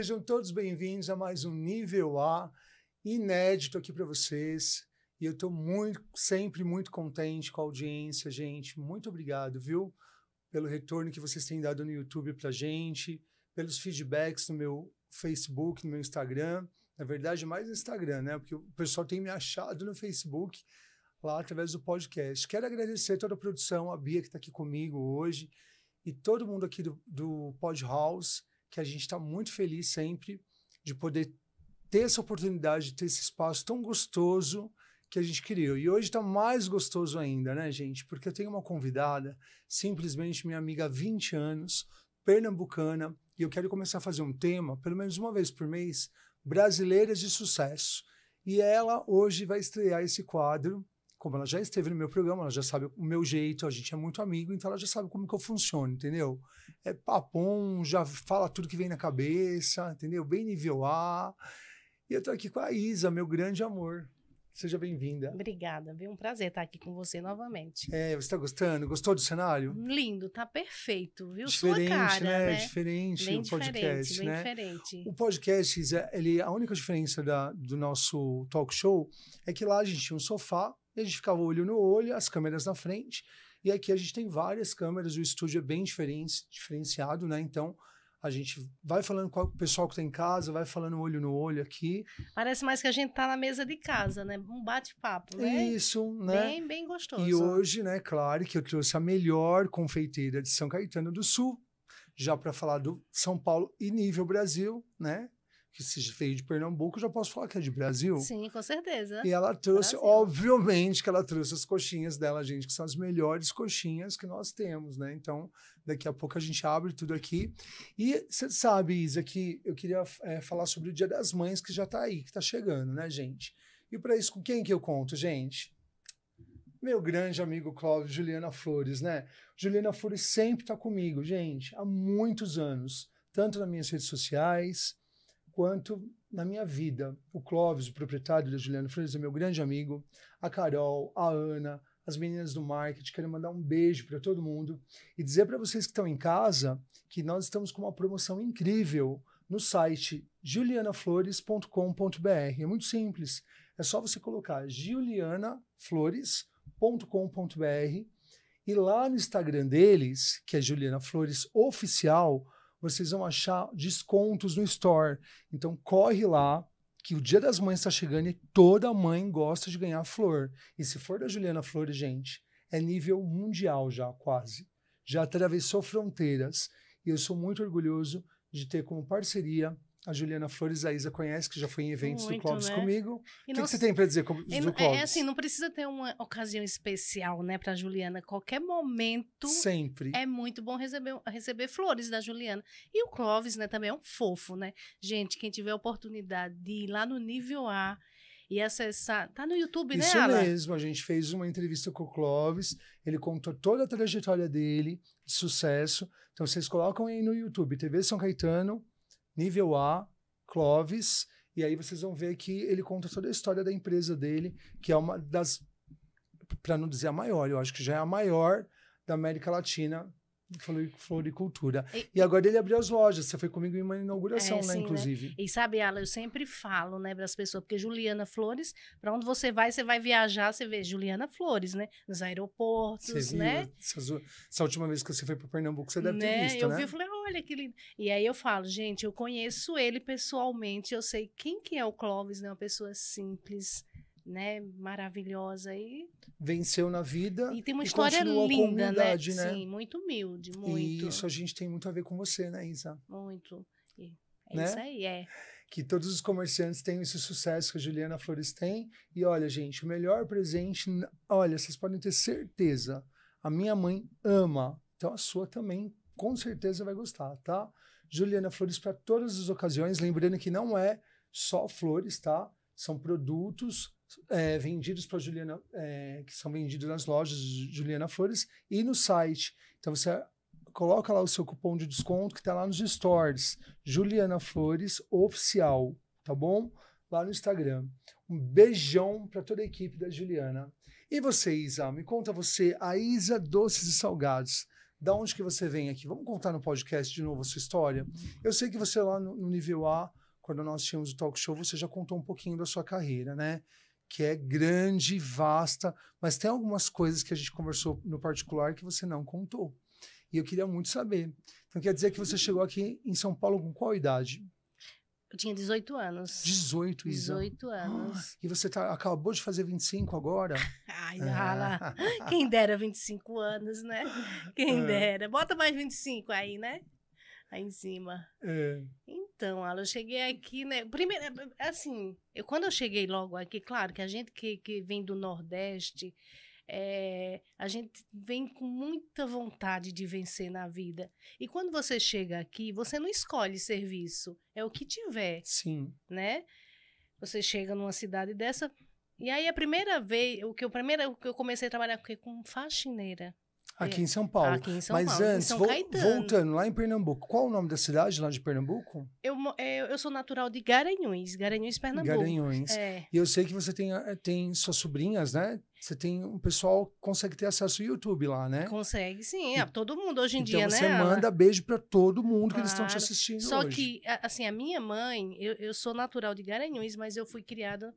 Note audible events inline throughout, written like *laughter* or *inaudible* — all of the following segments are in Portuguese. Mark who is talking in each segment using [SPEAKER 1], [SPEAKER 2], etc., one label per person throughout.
[SPEAKER 1] Sejam todos bem-vindos a mais um Nível A inédito aqui para vocês. E eu estou muito, sempre muito contente com a audiência, gente. Muito obrigado, viu? Pelo retorno que vocês têm dado no YouTube para gente, pelos feedbacks no meu Facebook, no meu Instagram. Na verdade, mais no Instagram, né? Porque o pessoal tem me achado no Facebook lá através do podcast. Quero agradecer toda a produção, a Bia que está aqui comigo hoje e todo mundo aqui do, do Pod House que a gente está muito feliz sempre de poder ter essa oportunidade, ter esse espaço tão gostoso que a gente criou. E hoje está mais gostoso ainda, né, gente? Porque eu tenho uma convidada, simplesmente minha amiga há 20 anos, pernambucana, e eu quero começar a fazer um tema, pelo menos uma vez por mês, brasileiras de sucesso. E ela hoje vai estrear esse quadro como ela já esteve no meu programa, ela já sabe o meu jeito, a gente é muito amigo, então ela já sabe como que eu funciono, entendeu? É papum, já fala tudo que vem na cabeça, entendeu? Bem nível A. E eu tô aqui com a Isa, meu grande amor. Seja bem-vinda.
[SPEAKER 2] Obrigada, viu? Um prazer estar tá aqui com você novamente.
[SPEAKER 1] É, você está gostando? Gostou do cenário?
[SPEAKER 2] Lindo, tá perfeito, viu? Diferente, Sua cara, né? né? Diferente bem o podcast, né? diferente.
[SPEAKER 1] O podcast, ele, a única diferença da, do nosso talk show é que lá a gente tinha um sofá a gente ficava olho no olho, as câmeras na frente. E aqui a gente tem várias câmeras, o estúdio é bem diferente, diferenciado, né? Então a gente vai falando com o pessoal que está em casa, vai falando olho no olho aqui.
[SPEAKER 2] Parece mais que a gente está na mesa de casa, né? Um bate-papo, né? Isso, né? Bem, bem gostoso. E hoje,
[SPEAKER 1] né, claro, que eu trouxe a melhor confeiteira de São Caetano do Sul, já para falar do São Paulo e nível Brasil, né? que se veio de Pernambuco, já posso falar que é de Brasil. Sim,
[SPEAKER 2] com certeza. E ela
[SPEAKER 1] trouxe, Brasil. obviamente, que ela trouxe as coxinhas dela, gente, que são as melhores coxinhas que nós temos, né? Então, daqui a pouco a gente abre tudo aqui. E você sabe, Isa, que eu queria é, falar sobre o Dia das Mães, que já tá aí, que tá chegando, né, gente? E para isso, com quem que eu conto, gente? meu grande amigo Cláudio Juliana Flores, né? Juliana Flores sempre está comigo, gente, há muitos anos, tanto nas minhas redes sociais, quanto na minha vida. O Clóvis, o proprietário da Juliana Freitas, é meu grande amigo, a Carol, a Ana, as meninas do marketing. Quero mandar um beijo para todo mundo e dizer para vocês que estão em casa que nós estamos com uma promoção incrível no site julianaflores.com.br. É muito simples. É só você colocar julianaflores.com.br e lá no Instagram deles, que é Juliana Flores Oficial, vocês vão achar descontos no store. Então corre lá, que o Dia das Mães está chegando e toda mãe gosta de ganhar flor. E se for da Juliana Flores, gente, é nível mundial já, quase. Já atravessou fronteiras. E eu sou muito orgulhoso de ter como parceria a Juliana Flores, a Isa conhece, que já foi em eventos Muito, do Clóvis né? comigo. E o que, que, você tem para dizer do é, Clóvis? É assim,
[SPEAKER 2] não precisa ter uma ocasião especial, né, para Juliana. Qualquer momento. Sempre. É muito bom receber, receber flores da Juliana. E o Clóvis, né, também é um fofo, né? Gente, quem tiver oportunidade de ir lá no nível A e acessar. Tá no YouTube, Isso né, Isso
[SPEAKER 1] mesmo, a gente fez uma entrevista com o Clóvis, ele contou toda a trajetória dele, de sucesso. Então vocês colocam aí no YouTube, TV São Caetano, nível A, Clovis, e aí vocês vão ver que ele conta toda a história da empresa dele, que é uma das, para não dizer a maior, eu acho que já é a maior da América Latina floricultura. E, e, agora ele abriu as lojas. Você foi comigo em uma inauguração, é, né, sim, né? inclusive. Né?
[SPEAKER 2] E sabe, Ala, eu sempre falo, né, para as pessoas, porque Juliana Flores, para onde você vai, você vai viajar, você vê Juliana Flores, né, nos aeroportos, né?
[SPEAKER 1] essa última vez que você foi para Pernambuco, você deve né? ter visto, eu né? Vi, eu
[SPEAKER 2] falei, olha que lindo. E aí eu falo, gente, eu conheço ele pessoalmente, eu sei quem que é o Clóvis, né, uma pessoa simples, né, maravilhosa e
[SPEAKER 1] venceu na vida e tem uma e história linda, né? né? Sim,
[SPEAKER 2] muito humilde, muito. E
[SPEAKER 1] isso a gente tem muito a ver com você, né, Isa? Muito. É né? isso aí, é. Que todos os comerciantes tenham esse sucesso que a Juliana Flores tem. E olha, gente, o melhor presente, olha, vocês podem ter certeza. A minha mãe ama, então a sua também com certeza vai gostar, tá? Juliana Flores para todas as ocasiões, lembrando que não é só flores, tá? São produtos é, vendidos para Juliana, é, que são vendidos nas lojas Juliana Flores e no site. Então você coloca lá o seu cupom de desconto que está lá nos stores Juliana Flores Oficial, tá bom? Lá no Instagram. Um beijão para toda a equipe da Juliana. E você, Isa? Me conta você, a Isa Doces e Salgados. Da onde que você vem aqui? Vamos contar no podcast de novo a sua história? Eu sei que você é lá no, no nível A, quando nós tínhamos o talk show, você já contou um pouquinho da sua carreira, né? que é grande, vasta, mas tem algumas coisas que a gente conversou no particular que você não contou. E eu queria muito saber. Então quer dizer que você chegou aqui em São Paulo com qual idade?
[SPEAKER 2] Eu tinha 18 anos. 18, Isa. 18 anos.
[SPEAKER 1] Ah, e você tá, acabou de fazer 25 agora? *laughs* Ai, ah.
[SPEAKER 2] Quem dera 25 anos, né? *laughs* Quem é. dera. Bota mais 25 aí, né? Aí em cima. É. Então, Alan, eu cheguei aqui, né? Primeiro, é, assim, eu, quando eu cheguei logo aqui, claro que a gente que, que vem do Nordeste, é, a gente vem com muita vontade de vencer na vida. E quando você chega aqui, você não escolhe serviço, é o que tiver. Sim. Né? Você chega numa cidade dessa. E aí, a primeira vez, o que eu, primeiro o que eu comecei a trabalhar com faxineira.
[SPEAKER 1] É. Aqui em São Paulo. Aqui em São Mas Paulo, antes, voltando, lá em Pernambuco, qual o nome da cidade lá de Pernambuco?
[SPEAKER 2] Eu, é, eu sou natural de Garanhões, Garanhões Pernambuco. Garanhões. É. E
[SPEAKER 1] eu sei que você tem, eh, tem suas sobrinhas, né? Você tem um pessoal que consegue ter acesso ao YouTube lá, né?
[SPEAKER 2] Consegue, sim. É, todo mundo hoje em então dia, né? Então você né? manda
[SPEAKER 1] beijo para todo mundo claro. que eles estão te assistindo Só hoje.
[SPEAKER 2] que, assim, a minha mãe, eu, eu sou natural de Garanhões, mas eu fui criada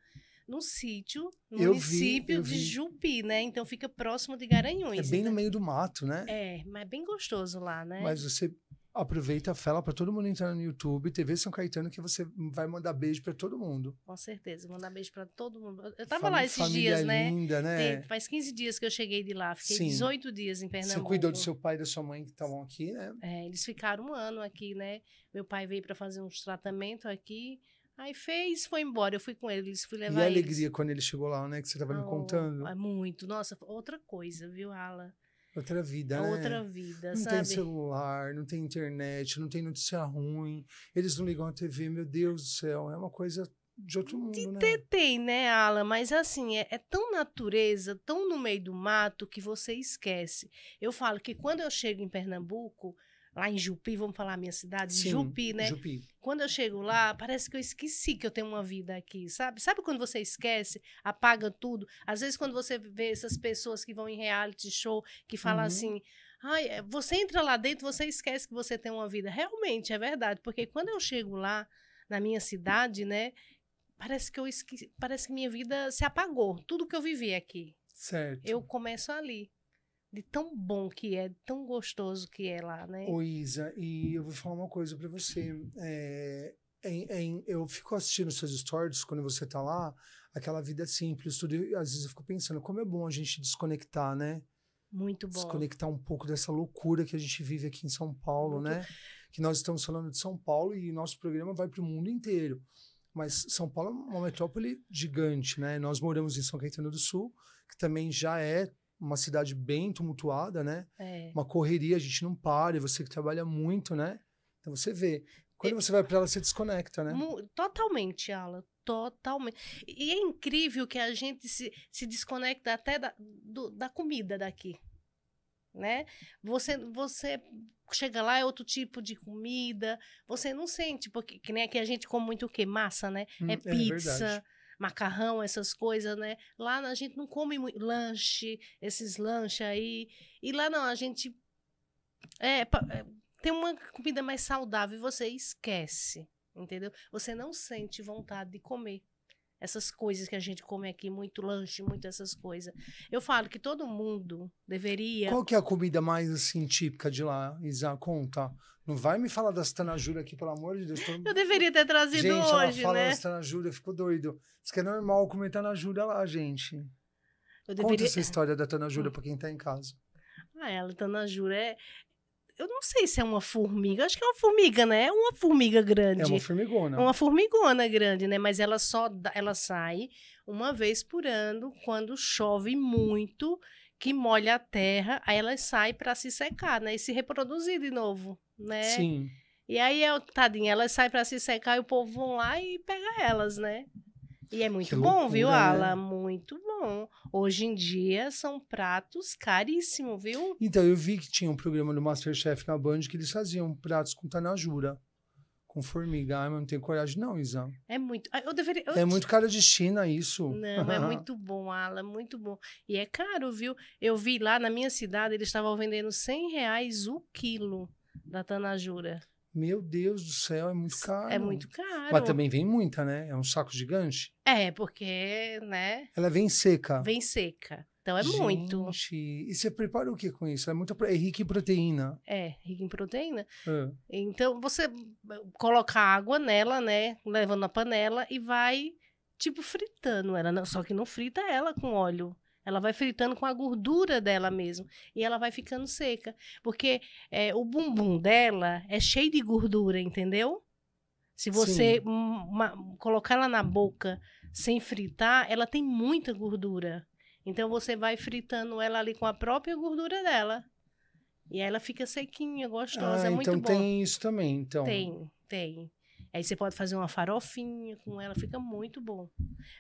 [SPEAKER 2] no sítio, no eu município vi, de Jupi, né? Então fica próximo de é Garanhuns. É bem né? no
[SPEAKER 1] meio do mato, né?
[SPEAKER 2] É, mas é bem gostoso lá, né? Mas você
[SPEAKER 1] aproveita, fala para todo mundo entrar no YouTube, TV São Caetano, que você vai mandar beijo para todo mundo.
[SPEAKER 2] Com certeza, mandar beijo para todo mundo. Eu tava Fam lá esses dias, né? linda, né? Tem, faz 15 dias que eu cheguei de lá, fiquei Sim. 18 dias em Pernambuco. Você cuidou do seu
[SPEAKER 1] pai e da sua mãe que estavam aqui, né?
[SPEAKER 2] É, eles ficaram um ano aqui, né? Meu pai veio para fazer uns tratamentos aqui Aí fez, foi embora. Eu fui com eles, fui levar E a eles. alegria
[SPEAKER 1] quando ele chegou lá, né? Que você estava oh, me contando. É
[SPEAKER 2] muito. Nossa, outra coisa, viu, Ala?
[SPEAKER 1] Outra vida, né? Outra vida, não sabe? Não tem celular, não tem internet, não tem notícia ruim. Eles não ligam a TV, meu Deus do céu. É uma coisa de outro mundo, de né? Ter,
[SPEAKER 2] tem, né, Ala? Mas assim, é, é, tão natureza, tão no meio do mato que você esquece. Eu falo que quando eu chego em Pernambuco, lá em Jupi, vamos falar a minha cidade, Sim, Jupi, né? Jupi. Quando eu chego lá, parece que eu esqueci que eu tenho uma vida aqui, sabe? Sabe quando você esquece, apaga tudo? Às vezes quando você vê essas pessoas que vão em reality show, que falam uhum. assim, ai, eh, você entra lá dentro, você esquece que você tem uma vida. Realmente, é verdade, porque quando eu chego lá, na minha cidade, né? Parece que eu esqueci, parece que minha vida se apagou, tudo que eu vivi aqui.
[SPEAKER 1] Certo. Eu
[SPEAKER 2] começo ali de tão bom que é, tão gostoso que é lá, né? Ô
[SPEAKER 1] Isa, e eu vou falar uma coisa para você. É, em, em, eu fico assistindo seus stories quando você tá lá, aquela vida simples, tudo. E às vezes eu fico pensando como é bom a gente desconectar, né?
[SPEAKER 2] Muito bom. Desconectar
[SPEAKER 1] um pouco dessa loucura que a gente vive aqui em São Paulo, Muito. né? Que nós estamos falando de São Paulo e nosso programa vai para o mundo inteiro. Mas São Paulo é uma metrópole gigante, né? Nós moramos em São Caetano do Sul, que também já é uma cidade bem tumultuada, né? É. Uma correria, a gente não para, e você que trabalha muito, né? Então você vê. Quando você vai para ela, você desconecta, né?
[SPEAKER 2] Totalmente, Ala. Totalmente. E é incrível que a gente se, se desconecta até da, do, da comida daqui. Né? Você, você chega lá, é outro tipo de comida. Você não sente, porque que nem aqui a gente come muito o quê? Massa, né? Hum, é, é pizza. É macarrão, essas coisas, né? Lá a gente não come muito lanche, esses lanches aí. E lá não, a gente é, é, tem uma comida mais saudável e você esquece, entendeu? Você não sente vontade de comer essas coisas que a gente come aqui, muito lanche, muito essas coisas. Eu falo que todo mundo deveria. Qual que é a
[SPEAKER 1] comida mais assim típica de lá, Isa? Conta. Não vai me falar das tanajura aqui, pelo amor de Deus. Tô... Eu deveria ter trazido gente, hoje, ela fala né? das tanajura, eu fico doido. Isso que é normal comer tanajura lá, gente. Eu Conta essa história da tanajura hum. Ah. para quem tá em casa.
[SPEAKER 2] Ah, ela, tanajura, é, eu não sei se é uma formiga, acho que é uma formiga, né? É uma formiga grande. É uma formigona. É uma formigona grande, né? Mas ela só ela sai uma vez por ano quando chove muito, que molha a terra, aí ela sai para se secar, né? E se reproduzir de novo, né? Sim. E aí, tadinha, ela sai para se secar e o povo vão lá e pega elas, né? E é muito que bom, loucura, viu, Ala? Né? Muito bom. Hoje em dia são pratos caríssimos, viu?
[SPEAKER 1] Então, eu vi que tinha um programa do Masterchef na Band que eles faziam pratos com tanajura com formiga. Ai, mas não tenho coragem, não, Isa.
[SPEAKER 2] É muito. Ah, eu deveria, eu... É muito cara de
[SPEAKER 1] China isso. Não, é muito
[SPEAKER 2] bom, Ala, muito bom. E é caro, viu? Eu vi lá na minha cidade, eles estavam vendendo 100 reais o quilo da Tanajura.
[SPEAKER 1] Meu Deus do céu, é muito caro. É muito caro. Mas também vem muita, né? É um saco gigante.
[SPEAKER 2] É, porque, né?
[SPEAKER 1] Ela vem seca. Vem
[SPEAKER 2] seca. Então é Gente, muito.
[SPEAKER 1] E você prepara o que com isso? É muito é rica em proteína.
[SPEAKER 2] É, rica em proteína. É. Então você eh, coloca água nela, né? Levando na panela e vai tipo fritando ela, né? só que não frita ela com óleo. Ela vai fritando com a gordura dela mesmo. E ela vai ficando seca. Porque é, o bumbum dela é cheio de gordura, entendeu?
[SPEAKER 1] Se você
[SPEAKER 2] colocar ela na boca sem fritar, ela tem muita gordura. Então você vai fritando ela ali com a própria gordura dela. E ela fica sequinha, gostosa, ah, é muito então bom. Então tem
[SPEAKER 1] isso também, então. Tem,
[SPEAKER 2] tem. Aí você pode fazer uma farofinha com ela, fica muito bom.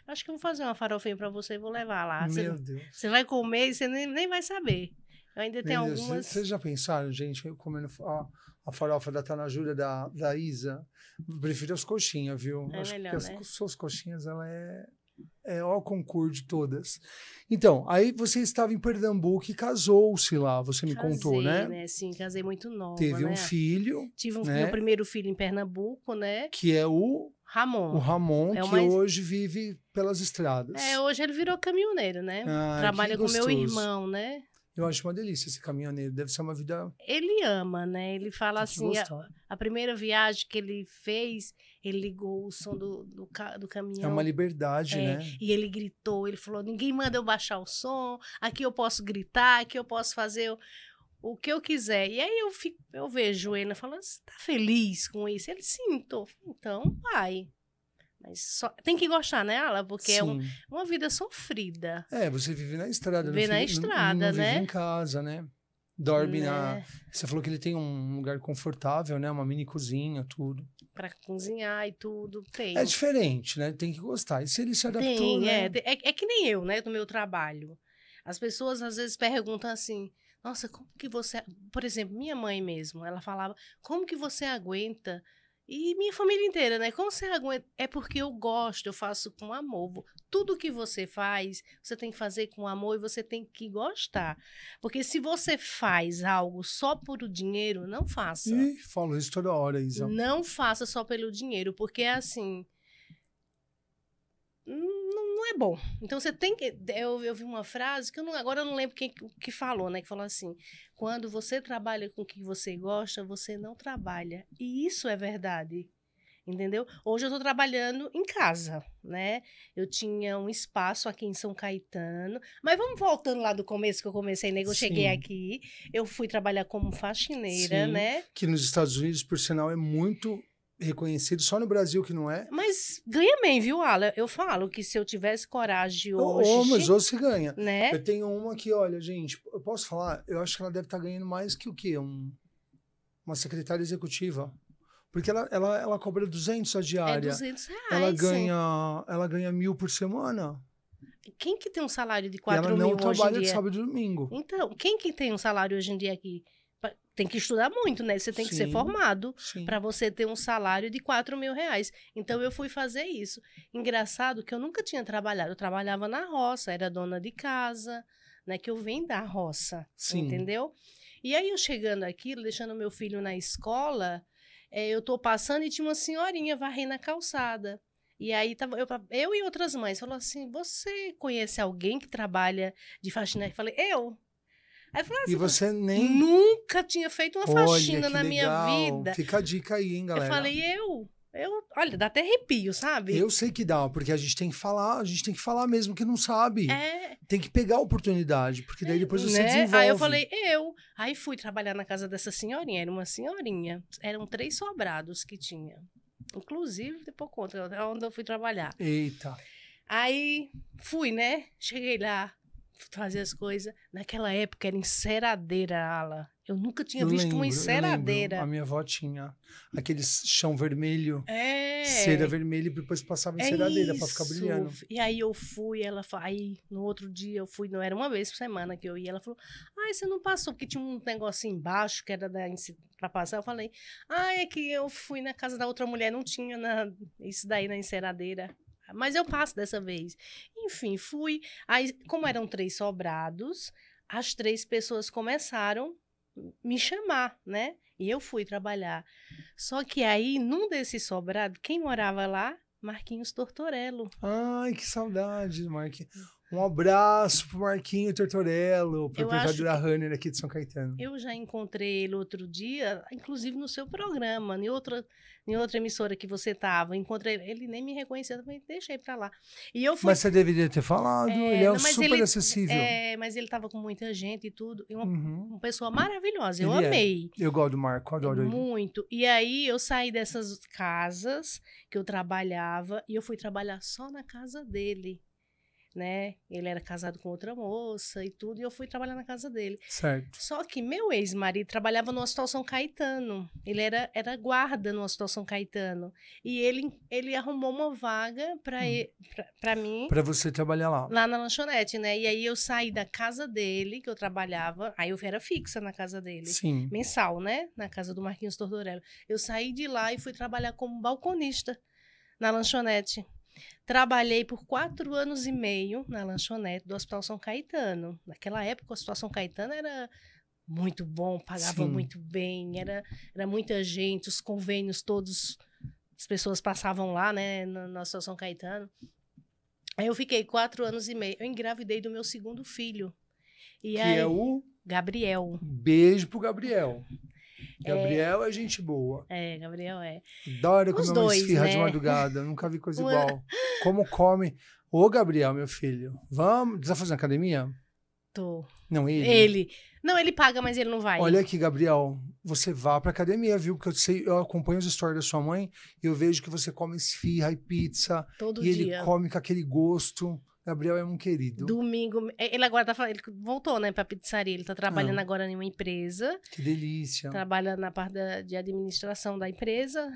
[SPEAKER 2] Acho que eu vou fazer uma farofinha para você e vou levar lá. Meu você, Deus. Você vai comer e você nem, nem vai saber. Eu ainda Meu tenho Deus, algumas.
[SPEAKER 1] Vocês já pensaram, gente, comendo a, a farofa da Tanajura, da, da Isa? Prefiro as coxinhas, viu? É Acho melhor, que as né? suas coxinhas, ela é é, ó, o concurso de todas. Então, aí você estava em Pernambuco e casou-se lá, você me casei, contou, né? né?
[SPEAKER 2] Sim, casei muito nova. Teve né? um
[SPEAKER 1] filho. Tive um, né? meu primeiro
[SPEAKER 2] filho em Pernambuco, né? Que é o. Ramon. O Ramon, é que hoje
[SPEAKER 1] vive pelas estradas.
[SPEAKER 2] É, hoje ele virou caminhoneiro, né? Ah, Trabalha com meu irmão, né?
[SPEAKER 1] Eu acho uma delícia esse caminhoneiro, deve ser uma vida.
[SPEAKER 2] Ele ama, né? Ele fala assim: a, a, primeira viagem que ele fez, ele ligou o som do, do, do caminhão. É uma
[SPEAKER 1] liberdade, é, né?
[SPEAKER 2] E ele gritou, ele falou: ninguém manda eu baixar o som, aqui eu posso gritar, aqui eu posso fazer o, o que eu quiser. E aí eu, fico, eu vejo ele falando: você tá feliz com isso? Ele sim, tô. Então vai. Mas só, tem que gostar, né, Ala? Porque Sim. é um, uma vida sofrida.
[SPEAKER 1] É, você vive na estrada. Vive na estrada, não, não né? Vive em casa, né? Dorme né? na. É. Você falou que ele tem um lugar confortável, né? Uma mini cozinha, tudo.
[SPEAKER 2] Para cozinhar e tudo. Tem. É
[SPEAKER 1] diferente, né? Tem que gostar. E se ele se adaptou. Tem, né? é,
[SPEAKER 2] é, é que nem eu, né? Do meu trabalho. As pessoas às vezes perguntam assim: nossa, como que você. Por exemplo, minha mãe mesmo, ela falava: como que você aguenta e minha família inteira, né? Como você é aguenta? É porque eu gosto, eu faço com amor. Tudo que você faz, você tem que fazer com amor e você tem que gostar. Porque se você faz algo só por o dinheiro, não faça.
[SPEAKER 1] Ih, falo isso toda hora, Isa. Não
[SPEAKER 2] faça só pelo dinheiro, porque é assim não é bom. Então você tem que. Eu, eu vi uma frase que eu não, agora eu não lembro quem que falou, né? Que falou assim: quando você trabalha com o que você gosta, você não trabalha. E isso é verdade. Entendeu? Hoje eu estou trabalhando em casa, né? Eu tinha um espaço aqui em São Caetano, mas vamos voltando lá do começo que eu comecei, nego. Né, eu Sim. cheguei aqui, eu fui trabalhar como faxineira, Sim, né?
[SPEAKER 1] Que nos Estados Unidos, por sinal, é muito reconhecido, só no Brasil que não é.
[SPEAKER 2] Mas ganha bem, viu, Ala? Eu falo que se eu tivesse coragem hoje. Oh, mas hoje se
[SPEAKER 1] ganha. Né? Eu tenho uma que, olha, gente, eu posso falar, eu acho que ela deve estar tá ganhando mais que o quê? Um, uma secretária executiva. Porque ela, ela, ela cobra 200 a diária. É 200 reais. Ela ganha, ela ganha mil por semana.
[SPEAKER 2] Quem que tem um salário de 4 mil hoje em dia? Ela não trabalha de sábado e domingo. Então, quem que tem um salário hoje em dia aqui? tem que estudar muito, né? Você tem que ser formado para você ter um salário de 4 mil reais. Então eu fui fazer isso. Engraçado que eu nunca tinha trabalhado. Eu trabalhava na roça, era dona de casa, né? Que eu vim da roça, sim. entendeu? E aí eu chegando aqui, deixando meu filho na escola, é, eu tô passando e tinha uma senhorinha varrendo a calçada. E aí tava eu, eu e outras mães falou assim: "Você conhece alguém que trabalha de faxina?" Eu falei: "Eu". Aí falei, ah, e você
[SPEAKER 1] nem. Nunca
[SPEAKER 2] tinha feito uma olha, faxina na legal. minha vida. Fica
[SPEAKER 1] a dica aí, hein, galera. Eu falei,
[SPEAKER 2] eu. Eu, olha, dá até arrepio, sabe? Eu
[SPEAKER 1] sei que dá, porque a gente tem que falar, a gente tem que falar mesmo que não sabe. É. Tem que pegar a oportunidade, porque daí depois você né? desenvolve. Aí eu falei,
[SPEAKER 2] eu. Aí fui trabalhar na casa dessa senhorinha, era uma senhorinha. Eram três sobrados que tinha. Inclusive, depois conta, onde eu fui trabalhar. Eita. Aí fui, né? Cheguei lá, fazer as coisas. Naquela época era enceradeira, Ala. Eu nunca tinha visto lembro, uma enceradeira. A
[SPEAKER 1] minha avó tinha aquele chão vermelho, é. cera vermelha, e depois passava é enceradeira é para ficar brilhando.
[SPEAKER 2] E aí eu fui, ela falou, aí no outro dia eu fui, não era uma vez por semana que eu ia, ela falou, ai, você não passou, porque tinha um negócio embaixo que era para passar. Eu falei, ai, é que eu fui na casa da outra mulher, não tinha na, isso daí na enceradeira. Mas eu passo dessa vez. Enfim, fui. Aí, como eram três sobrados, as três pessoas começaram me chamar, né? E eu fui trabalhar. Só que aí, num desses sobrados, quem morava lá?
[SPEAKER 1] Marquinhos Tortorello. Ai, que saudade, Marquinhos. Um abraço pro Marquinho Tortorello, proprietário da Runner aqui de São Caetano.
[SPEAKER 2] Eu já encontrei ele outro dia, inclusive no seu programa, em outra, em outra emissora que você tava. Encontrei ele, nem me reconheceu, também deixei para lá. E eu fui... Mas
[SPEAKER 1] você deveria ter falado, é, ele é não, super ele, acessível.
[SPEAKER 2] É, mas ele tava com muita gente e tudo. E uma, uhum. uma, pessoa maravilhosa, eu ele é. amei.
[SPEAKER 1] É. Eu gosto do Marco, adoro ele.
[SPEAKER 2] Muito. E aí eu saí dessas casas que eu trabalhava e eu fui trabalhar só na casa dele né? Ele era casado com outra moça e tudo, e eu fui trabalhar na casa dele. Certo. Só que meu ex-marido trabalhava no Hospital São Caetano. Ele era, era guarda no Hospital São Caetano. E ele, ele arrumou uma vaga para hum. Pra, pra mim. Para
[SPEAKER 1] você trabalhar lá. Lá
[SPEAKER 2] na lanchonete, né? E aí eu saí da casa dele, que eu trabalhava, aí eu era fixa na casa dele. Sim. Mensal, né? Na casa do Marquinhos Tortorello. Eu saí de lá e fui trabalhar como balconista na lanchonete. Trabalhei por quatro anos e meio na lanchonete do Hospital São Caetano. Naquela época, o Hospital São Caetano era muito bom, pagava Sim. muito bem, era, era muita gente, os convênios todos, as pessoas passavam lá, né, no, no Hospital São Caetano. Aí eu fiquei quatro anos e meio. Eu engravidei do meu segundo filho. E que é aí, é o? Gabriel.
[SPEAKER 1] Beijo pro Gabriel. Gabriel é, é gente boa.
[SPEAKER 2] É, Gabriel é.
[SPEAKER 1] Adoro comer dois, uma esfirra né? de madrugada, nunca vi coisa *laughs* igual. Como come. Ô, Gabriel, meu filho, vamos. Você tá fazendo academia? Tô. Não, ele. Ele.
[SPEAKER 2] Não, ele paga, mas ele não vai. Olha aqui,
[SPEAKER 1] Gabriel, você vá pra academia, viu? Porque eu sei, eu acompanho as histórias da sua mãe e eu vejo que você come esfirra e pizza. Todo e dia. E ele come com aquele gosto. Gabriel é um querido.
[SPEAKER 2] Domingo. É, ele agora tá Ele voltou, né, pra pizzaria. Ele tá trabalhando ah, agora em uma empresa.
[SPEAKER 1] Que delícia. Trabalha
[SPEAKER 2] na parte da, de administração da empresa,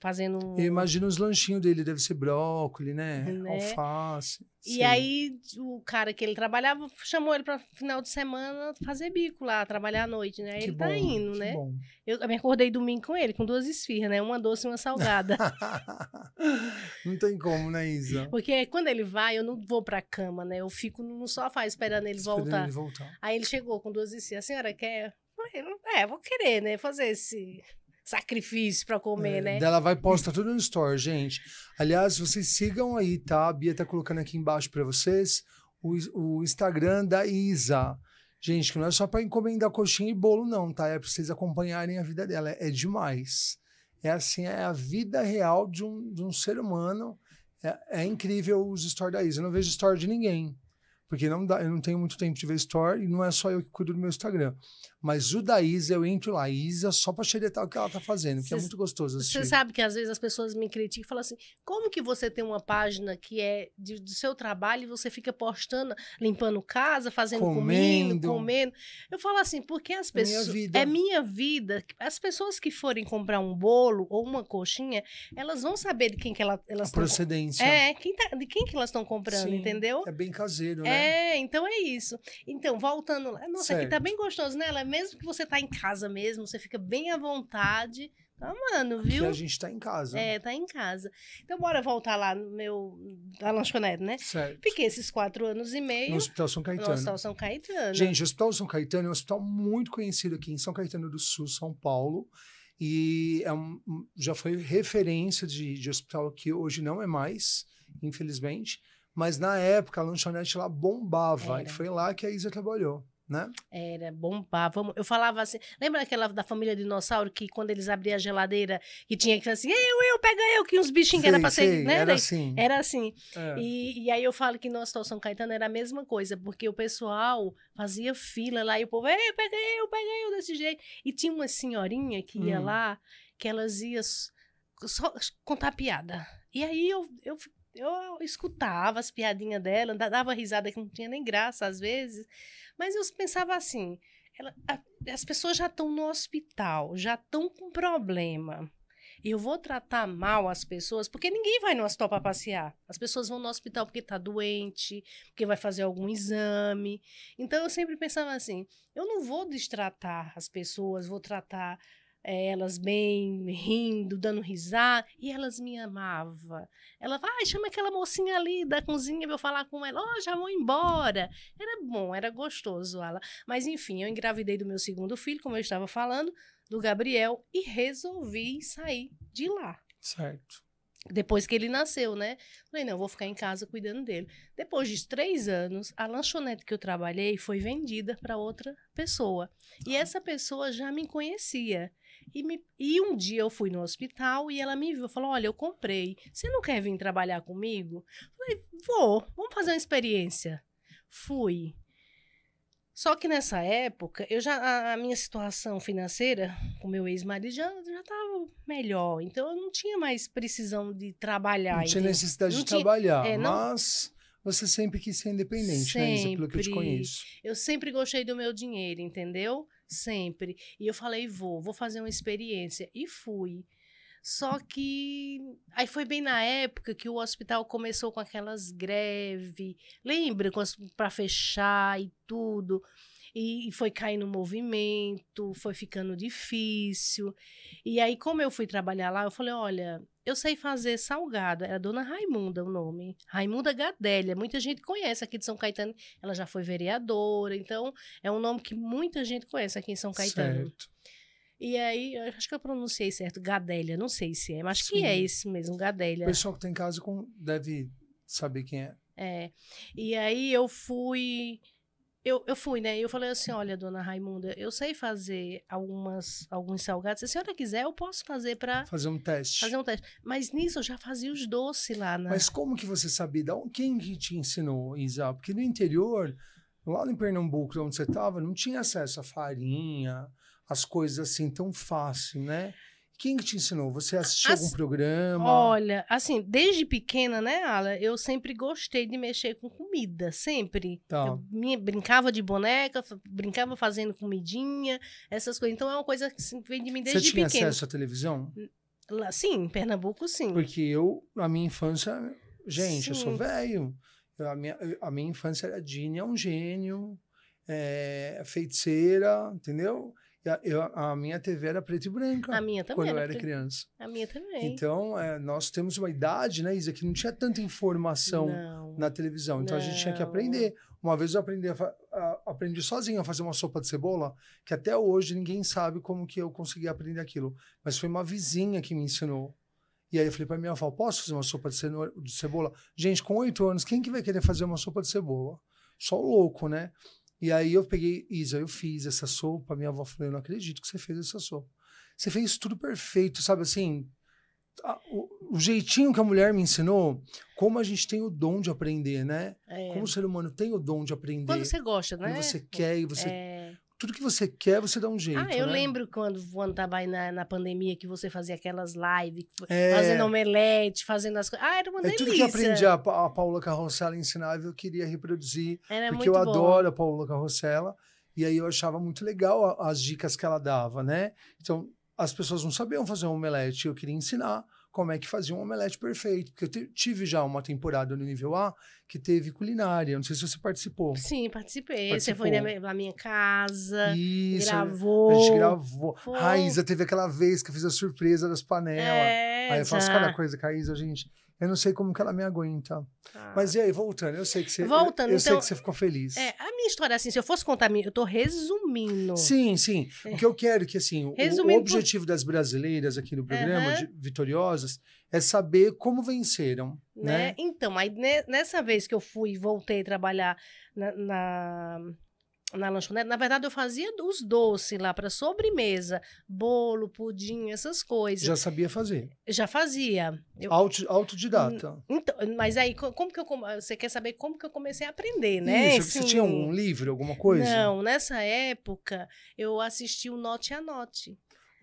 [SPEAKER 2] fazendo. Imagina
[SPEAKER 1] os lanchinhos dele, deve ser brócolis, né? né? Alface. Sim. E aí
[SPEAKER 2] o cara que ele trabalhava chamou ele para final de semana fazer bico lá, trabalhar à noite, né? Que ele tá bom, tá indo, né? Bom. Eu, eu me acordei domingo com ele, com duas esfirras, né? Uma doce e uma salgada. *laughs*
[SPEAKER 1] não tem como, né, Isa?
[SPEAKER 2] Porque quando ele vai, eu não vou pra cama, né? Eu fico no sofá esperando ele, esperando voltar. ele voltar. Aí ele chegou com duas esfirras. A senhora quer? Eu, é, vou querer, né? Fazer esse sacrifício para comer, é, né? Ela
[SPEAKER 1] vai postar tudo no store, gente. Aliás, vocês sigam aí, tá? A Bia tá colocando aqui embaixo para vocês o, o Instagram da Isa. Gente, que não é só para encomendar coxinha e bolo, não, tá? É para vocês acompanharem a vida dela. É demais. É assim, é a vida real de um, de um ser humano. É, é incrível os stories da Isa. Eu não vejo story de ninguém. Porque não dá, eu não tenho muito tempo de ver story e não é só eu que cuido do meu Instagram. Mas o da Isa, eu entro lá, Isa, só pra xeretar o que ela tá fazendo, que é muito gostoso Você sabe
[SPEAKER 2] que às vezes as pessoas me criticam e falam assim: como que você tem uma página que é de, do seu trabalho e você fica postando, limpando casa, fazendo comendo, comida, comendo? Eu falo assim, porque as é pessoas. Minha é minha vida. As pessoas que forem comprar um bolo ou uma coxinha, elas vão saber de quem que ela, elas. A tão, procedência. É, quem tá, de quem que elas estão
[SPEAKER 1] comprando, Sim, entendeu? É bem caseiro, né?
[SPEAKER 2] É, então é isso. Então, voltando lá. Nossa, certo. aqui tá bem gostoso, né? Ela é mesmo que você tá em casa mesmo, você fica bem à vontade. Tá, mano, viu? Que a gente tá em casa. É, tá em casa. Então, bora voltar lá no meu. na
[SPEAKER 1] lanchonete, né? Certo.
[SPEAKER 2] Fiquei esses quatro anos e meio. No Hospital São Caetano. No Hospital São Caetano. Gente, o
[SPEAKER 1] Hospital São Caetano é um hospital muito conhecido aqui em São Caetano do Sul, São Paulo. E é um, já foi referência de, de hospital aqui, hoje não é mais, infelizmente. Mas na época, a lanchonete lá bombava. Era. E foi lá que a Isa trabalhou né?
[SPEAKER 2] Era, vamos Eu falava assim. Lembra aquela da família dinossauro que quando eles abriam a geladeira e tinha que assim, eu, eu, pega eu, que uns bichinhos que era pra ser. né? Era assim. Era assim. É. E, e aí eu falo que Hospital São Caetano era a mesma coisa, porque o pessoal fazia fila lá e o povo, ei, pega eu, pega eu, desse jeito. E tinha uma senhorinha que ia hum. lá, que elas iam só contar piada. E aí eu, eu eu escutava as piadinhas dela, dava risada que não tinha nem graça às vezes. Mas eu pensava assim: ela, a, as pessoas já estão no hospital, já estão com problema. Eu vou tratar mal as pessoas, porque ninguém vai no hospital para passear. As pessoas vão no hospital porque está doente, porque vai fazer algum exame. Então eu sempre pensava assim: eu não vou destratar as pessoas, vou tratar é, elas bem, rindo, dando risada, e elas me amavam. Ela vai, ah, chama aquela mocinha ali da cozinha, vou falar com ela, oh, já vou embora. Era bom, era gostoso, ela. Mas enfim, eu engravidei do meu segundo filho, como eu estava falando, do Gabriel, e resolvi sair de lá.
[SPEAKER 1] Certo.
[SPEAKER 2] Depois que ele nasceu, né? Falei, não, vou ficar em casa cuidando dele. Depois de três anos, a lanchonete que eu trabalhei foi vendida para outra pessoa. E ah. essa pessoa já me conhecia. E, me, e um dia eu fui no hospital e ela me viu, falou: Olha, eu comprei. Você não quer vir trabalhar comigo? Falei, vou, vamos fazer uma experiência. Fui. Só que nessa época, eu já a, a minha situação financeira com meu ex-marido já estava melhor. Então eu não tinha mais precisão de trabalhar. Não tinha necessidade não de tinha, trabalhar, é,
[SPEAKER 1] mas não... você sempre quis ser independente, sempre. né, Isa, pelo que eu te conheço.
[SPEAKER 2] Eu sempre gostei do meu dinheiro, entendeu? sempre. E eu falei, vou, vou fazer uma experiência. E fui. Só que aí foi bem na época que o hospital começou com aquelas greves, lembra? Para fechar e tudo e, e foi caindo movimento, foi ficando difícil. E aí, como eu fui trabalhar lá, eu falei: olha, eu sei fazer salgado. Era Dona Raimunda o nome. Raimunda Gadelha. Muita gente conhece aqui de São Caetano. Ela já foi vereadora, então é um nome que muita gente conhece aqui em São Caetano. Certo. E aí, acho que eu pronunciei certo, Gadelha,
[SPEAKER 1] não sei se é, mas acho Sim. que é esse mesmo, Gadelha. O pessoal que tem casa com, deve saber quem é.
[SPEAKER 2] É. E aí eu fui eu, eu fui, né? Eu falei assim: olha, dona Raimunda, eu sei fazer algumas, alguns salgados. Se a senhora quiser, eu posso fazer para. Fazer um teste. Fazer um teste. Mas nisso eu já fazia os doces
[SPEAKER 1] lá né? Mas como que você sabia? Quem que te ensinou, Isa? Porque no interior, lá em Pernambuco, onde você estava, não tinha acesso à farinha, as coisas assim tão fácil, né? Quem que te ensinou? Você assistiu As... algum programa? Olha,
[SPEAKER 2] assim, desde pequena, né, Ala? Eu sempre gostei de mexer com comida, sempre. Tá. Eu brincava de boneca, brincava fazendo comidinha, essas coisas. Então é uma coisa que assim, vem de mim desde pequena. Você tinha acesso
[SPEAKER 1] à televisão? Hum, lá, sim, em Pernambuco, sim. Porque eu, na minha infância, gente, sim. eu sou velho. A minha, a minha infância era Dini é um gênio, é, feiticeira, entendeu? Eu, a minha TV era preta e branca. A minha também. Quando era eu era pre... criança.
[SPEAKER 2] A minha também.
[SPEAKER 1] Então, é, nós temos uma idade, né, Isa, que não tinha tanta informação não, na televisão. Então, não. a gente tinha que aprender. Uma vez eu aprendi, a, a, aprendi sozinho a fazer uma sopa de cebola, que até hoje ninguém sabe como que eu consegui aprender aquilo. Mas foi uma vizinha que me ensinou. E aí eu falei para minha avó, posso fazer uma sopa de, cenoura, de cebola? Gente, com oito anos, quem que vai querer fazer uma sopa de cebola? Só louco, né? E aí eu peguei, Isa, eu fiz essa sopa, minha avó falou, eu não acredito que você fez essa sopa. Você fez tudo perfeito, sabe assim? A, o, o, jeitinho que a mulher me ensinou, como a gente tem o dom de aprender, né? É. Como o ser humano tem o dom de aprender. Quando você
[SPEAKER 2] gosta, né? Quando você
[SPEAKER 1] quer e você... É tudo que você quer, você dá um ah, jeito. Ah, eu né? lembro
[SPEAKER 2] quando voando trabalho na, na pandemia que você fazia aquelas lives, é... fazendo omelete, fazendo as coisas. Ah, era uma delícia. É tudo que eu aprendi a,
[SPEAKER 1] a Paula Carrossela ensinava, eu queria reproduzir. Era porque eu bom. adoro a Paula Carrossela. E aí eu achava muito legal as dicas que ela dava, né? Então, as pessoas não sabiam fazer um omelete, eu queria ensinar como é que fazia um omelete perfeito. Porque eu tive já uma temporada no nível A que teve culinária. Não sei se você participou.
[SPEAKER 2] Sim, participei. Participou. Você foi na, na minha casa,
[SPEAKER 1] Isso, gravou. A gente gravou. Raíza teve aquela vez que eu fiz a surpresa das panelas. É, Aí eu faço cada coisa com a Raíza, gente. Eu não sei como que ela me aguenta. Ah. Mas e aí, voltando, eu sei que você. Voltando, eu, eu então, sei que você ficou feliz. É,
[SPEAKER 2] a minha história, assim, se eu fosse contar a minha, eu tô resumindo. Sim,
[SPEAKER 1] sim. É. O que eu quero que, assim, o, o, objetivo das brasileiras aqui no programa, uhum. de, vitoriosas, é saber como venceram. Né? né?
[SPEAKER 2] Então, aí, nessa vez que eu fui voltei a trabalhar na, na na lanchonete. Na verdade, eu fazia os doces lá para sobremesa, bolo, pudim, essas coisas. Já sabia fazer? Já fazia. Eu, Auto,
[SPEAKER 1] autodidata.
[SPEAKER 2] Então, mas aí, como que eu. Você quer saber como que eu comecei a aprender, né? Isso, assim, você tinha um
[SPEAKER 1] livro, alguma coisa? Não,
[SPEAKER 2] nessa época eu assisti o Note a Note.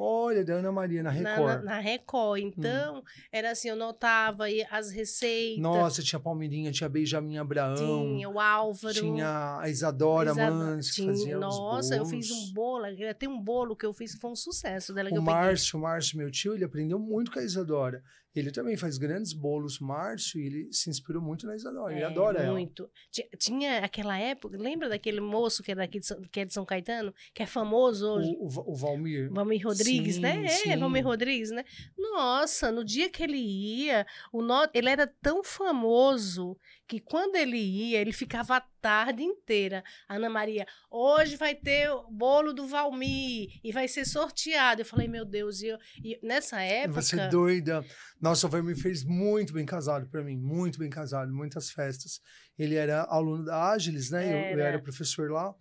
[SPEAKER 1] Olha, da Ana Maria, na Record. Na,
[SPEAKER 2] na, Record. Hum. Então, hum. era assim, eu notava as receitas. Nossa,
[SPEAKER 1] tinha Palmeirinha, tinha Benjamin Abraão. Tinha o Álvaro. Tinha a Isadora Mans, que tinha, fazia Nossa, eu fiz um
[SPEAKER 2] bolo. É, tem um bolo que eu fiz que foi um sucesso dela. O Márcio,
[SPEAKER 1] o Márcio, meu tio, ele aprendeu muito com a Isadora. Ele também faz grandes bolos, Márcio, e ele se inspirou muito na Isadora. É, ele adora muito. ela. Muito.
[SPEAKER 2] Tinha aquela época, lembra daquele moço que é daqui de São, que é de São Caetano, que é famoso hoje? O, o, o Valmir. Valmir Rodrigues, sim, né? Sim. É, Valmir Rodrigues, né? Nossa, no dia que ele ia, o no... ele era tão famoso que quando ele ia, ele ficava a tarde inteira. Ana Maria, hoje vai ter o bolo do Valmi e vai ser sorteado. Eu falei, meu Deus, e, eu, e nessa época. Você é
[SPEAKER 1] doida. Nossa, o Valmi fez muito bem casado para mim, muito bem casado, muitas festas. Ele era aluno da Ágiles, né? Era. Eu, eu era professor lá.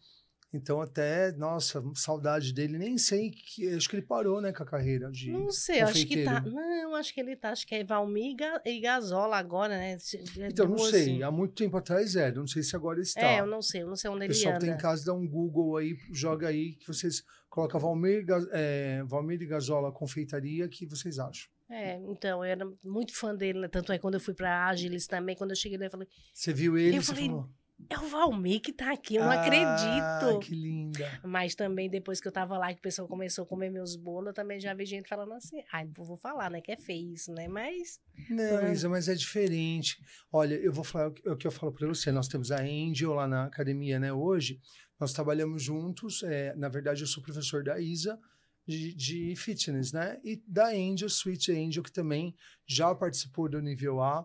[SPEAKER 1] Então, até, nossa, saudade dele. Nem sei que. Acho que ele parou, né, com a carreira de. Não sei, acho que tá.
[SPEAKER 2] Não, acho que ele tá. Acho que é Valmir e Gazola agora, né? É então, não sei. Assim. Há
[SPEAKER 1] muito tempo atrás era. É, não sei se agora está. É, eu não
[SPEAKER 2] sei. Eu não sei onde ele pessoal tá anda. pessoal tem em
[SPEAKER 1] casa, dá um Google aí, joga aí, que vocês. Coloca Valmir, é, Valmir e Gazola Confeitaria, que vocês acham.
[SPEAKER 2] É, então, eu era muito fã dele, né? Tanto é quando eu fui pra Ágiles também, quando eu cheguei lá, eu falei.
[SPEAKER 1] Você viu ele? Eu falei, falou
[SPEAKER 2] é o Valmir que tá aqui, eu não ah, acredito. Que
[SPEAKER 1] linda.
[SPEAKER 2] Mas também depois que eu tava lá, que o pessoal começou a comer meus bolos, eu também já vi gente falando assim. Ai, ah, vou falar, né? Que é feio isso, né? Mas.
[SPEAKER 1] Não, né, Isa, mas é diferente. Olha, eu vou falar é o que eu falo pra você. Nós temos a Angel lá na academia, né? Hoje, nós trabalhamos juntos. É, na verdade, eu sou professor da Isa. De, de fitness, né? E da Angel, Sweet Angel, que também já participou do nível A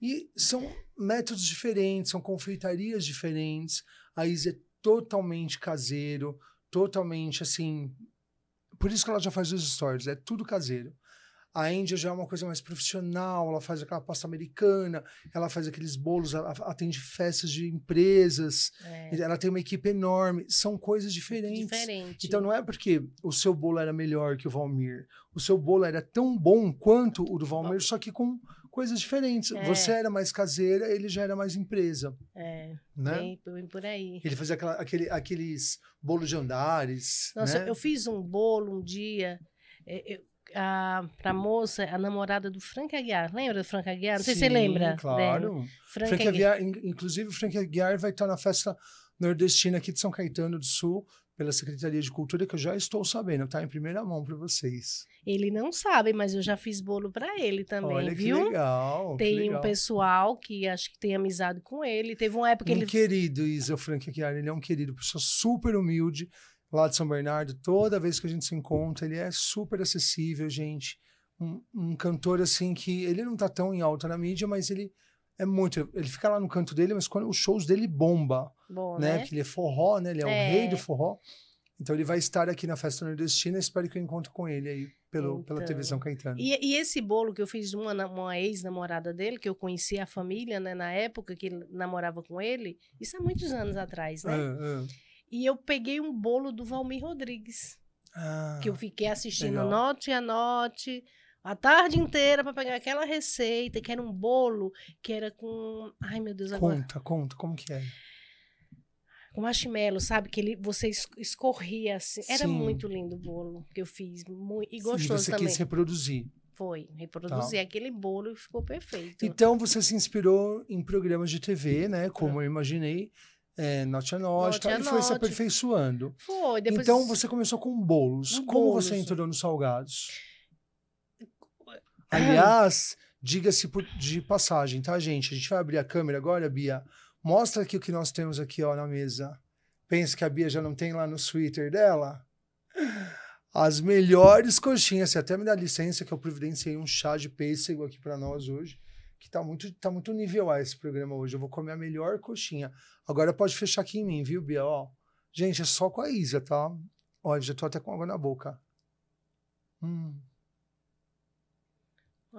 [SPEAKER 1] e são métodos diferentes, são confeitarias diferentes. A Isa é totalmente caseiro, totalmente assim. Por isso que ela já faz os stories, é tudo caseiro. A Índia já é uma coisa mais profissional, ela faz aquela pasta americana, ela faz aqueles bolos, ela atende festas de empresas, é. ela tem uma equipe enorme, são coisas diferentes. Diferente. Então não é porque o seu bolo era melhor que o Valmir, o seu bolo era tão bom quanto o do Valmir, só que com coisas diferentes. É. Você era mais caseira, ele já era mais empresa. É, né? bem, bem por aí. Ele fazia aquela, aquele, aqueles bolos de andares. Nossa, né? eu
[SPEAKER 2] fiz um bolo um dia para é, é, a moça, a namorada do Frank Aguiar. Lembra do Frank Aguiar? Não sei Sim, se você lembra. claro. Frank, Frank Aguiar.
[SPEAKER 1] Aguiar, inclusive, o Frank Aguiar vai estar na festa nordestina aqui de São Caetano do Sul pela Secretaria de Cultura que eu já estou sabendo, tá em primeira mão para vocês.
[SPEAKER 2] Ele não sabe, mas eu já fiz bolo para ele também, Olha, viu? Que legal. Tem que legal. um pessoal que acho que tem amizade com ele. Teve uma época que um ele
[SPEAKER 1] querido Isa Frank Chiara, ele é um querido, pessoa super humilde, lá de São Bernardo. Toda vez que a gente se encontra, ele é super acessível, gente. Um, um cantor assim que ele não tá tão em alta na mídia, mas ele é muito. Ele fica lá no canto dele, mas quando os shows dele bomba. Bom, né? né? Porque ele é forró, né? Ele é, é, o rei do forró. Então ele vai estar aqui na Festa Nordestina. Espero que eu encontre com ele aí pelo, então. pela televisão que Caetano.
[SPEAKER 2] E, e, esse bolo que eu fiz de uma, uma ex-namorada dele, que eu conheci a família, né? Na época que ele namorava com ele. Isso há muitos anos atrás, né? Ah, ah. E eu peguei um bolo do Valmir Rodrigues. Ah, que eu fiquei assistindo legal. note a note a tarde inteira para pegar aquela receita, que era um bolo, que era com. Ai, meu Deus, agora. Conta,
[SPEAKER 1] conta, como que era?
[SPEAKER 2] Com marshmallow, sabe? Que ele, você escorria assim. Era Sim. muito lindo o bolo que eu fiz. Muito, e gostoso Sim, você também. quis reproduzir. Foi, reproduzir tá. aquele bolo e ficou perfeito.
[SPEAKER 1] Então você se inspirou em programas de TV, né? Como eu imaginei, é, Norte a tal, a e foi se aperfeiçoando. Foi, depois... Então você começou com bolos. Um Como bolos. você entrou nos salgados? Aliás, diga-se de passagem, tá, gente? A gente vai abrir a câmera agora, Bia. Mostra aqui o que nós temos aqui, ó, na mesa. Pensa que a Bia já não tem lá no Twitter dela? As melhores coxinhas. Você até me dá licença que eu providenciei um chá de pêssego aqui para nós hoje que tá muito, tá muito nível A esse programa hoje. Eu vou comer a melhor coxinha. Agora pode fechar aqui em mim, viu, Bia? Ó, gente, é só com a Isa, tá? Olha, já tô até com água na boca. Hum.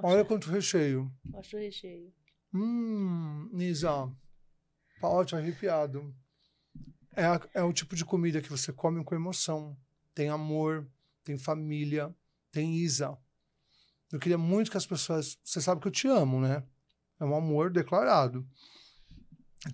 [SPEAKER 1] Olha quanto recheio.
[SPEAKER 2] Mostra o recheio.
[SPEAKER 1] Hum, Nisa, paote tá arrepiado. É, a, é o tipo de comida que você come com emoção. Tem amor, tem família, tem Isa. Eu queria muito que as pessoas. Você sabe que eu te amo, né? É um amor declarado.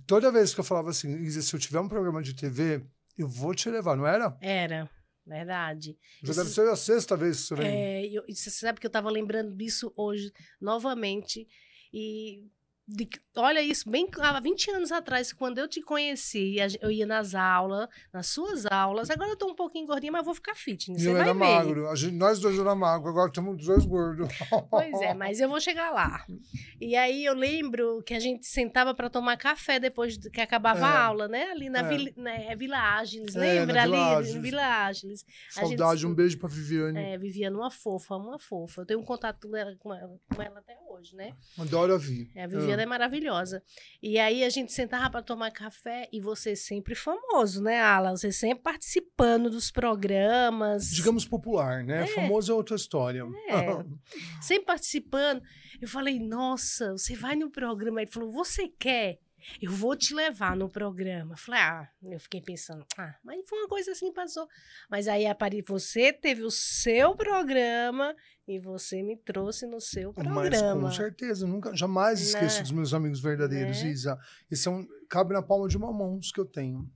[SPEAKER 1] Toda vez que eu falava assim, Isa, se eu tiver um programa de TV, eu vou te levar, não era?
[SPEAKER 2] Era. Verdade. Já isso, deve ser
[SPEAKER 1] a sexta vez que você vem. É,
[SPEAKER 2] eu, você sabe que eu estava lembrando disso hoje novamente. E de, olha isso, bem há 20 anos atrás, quando eu te conheci, eu ia nas aulas, nas suas aulas. Agora eu tô um pouquinho gordinha, mas vou ficar fitness. Eu era ver. magro,
[SPEAKER 1] gente, nós dois era magro, agora estamos dois gordos. Pois
[SPEAKER 2] é, mas eu vou chegar lá. *laughs* E aí eu lembro que a gente sentava para tomar café depois que acabava é, a aula, né? Ali na é. Vila, né? Vila Ágiles, é, lembra? É, ali na Vila Ágiles. Saudade, gente, um beijo
[SPEAKER 1] pra Viviane. É,
[SPEAKER 2] Viviane, uma fofa, uma fofa. Eu tenho um contato com ela, com ela até hoje, né?
[SPEAKER 1] Adoro a Vi. É, a Viviane ela é
[SPEAKER 2] maravilhosa. E aí a gente sentava ah, para tomar café e você é sempre famoso, né, Alan? Você é sempre participando dos programas.
[SPEAKER 1] Digamos popular, né? É. Famoso é outra história. É.
[SPEAKER 2] *laughs* sempre participando. Eu falei, nossa, você vai no programa. Ele falou, você quer? eu vou te levar no programa. Falei, ah, eu fiquei pensando, ah, mas foi uma coisa assim, passou. Mas aí apareceu, você teve o seu programa e você me trouxe no seu programa. Mas com certeza, nunca, jamais né? esqueço né? dos meus amigos verdadeiros, né?
[SPEAKER 1] Isa. Isso é um, cabe na palma de uma mão os que eu tenho.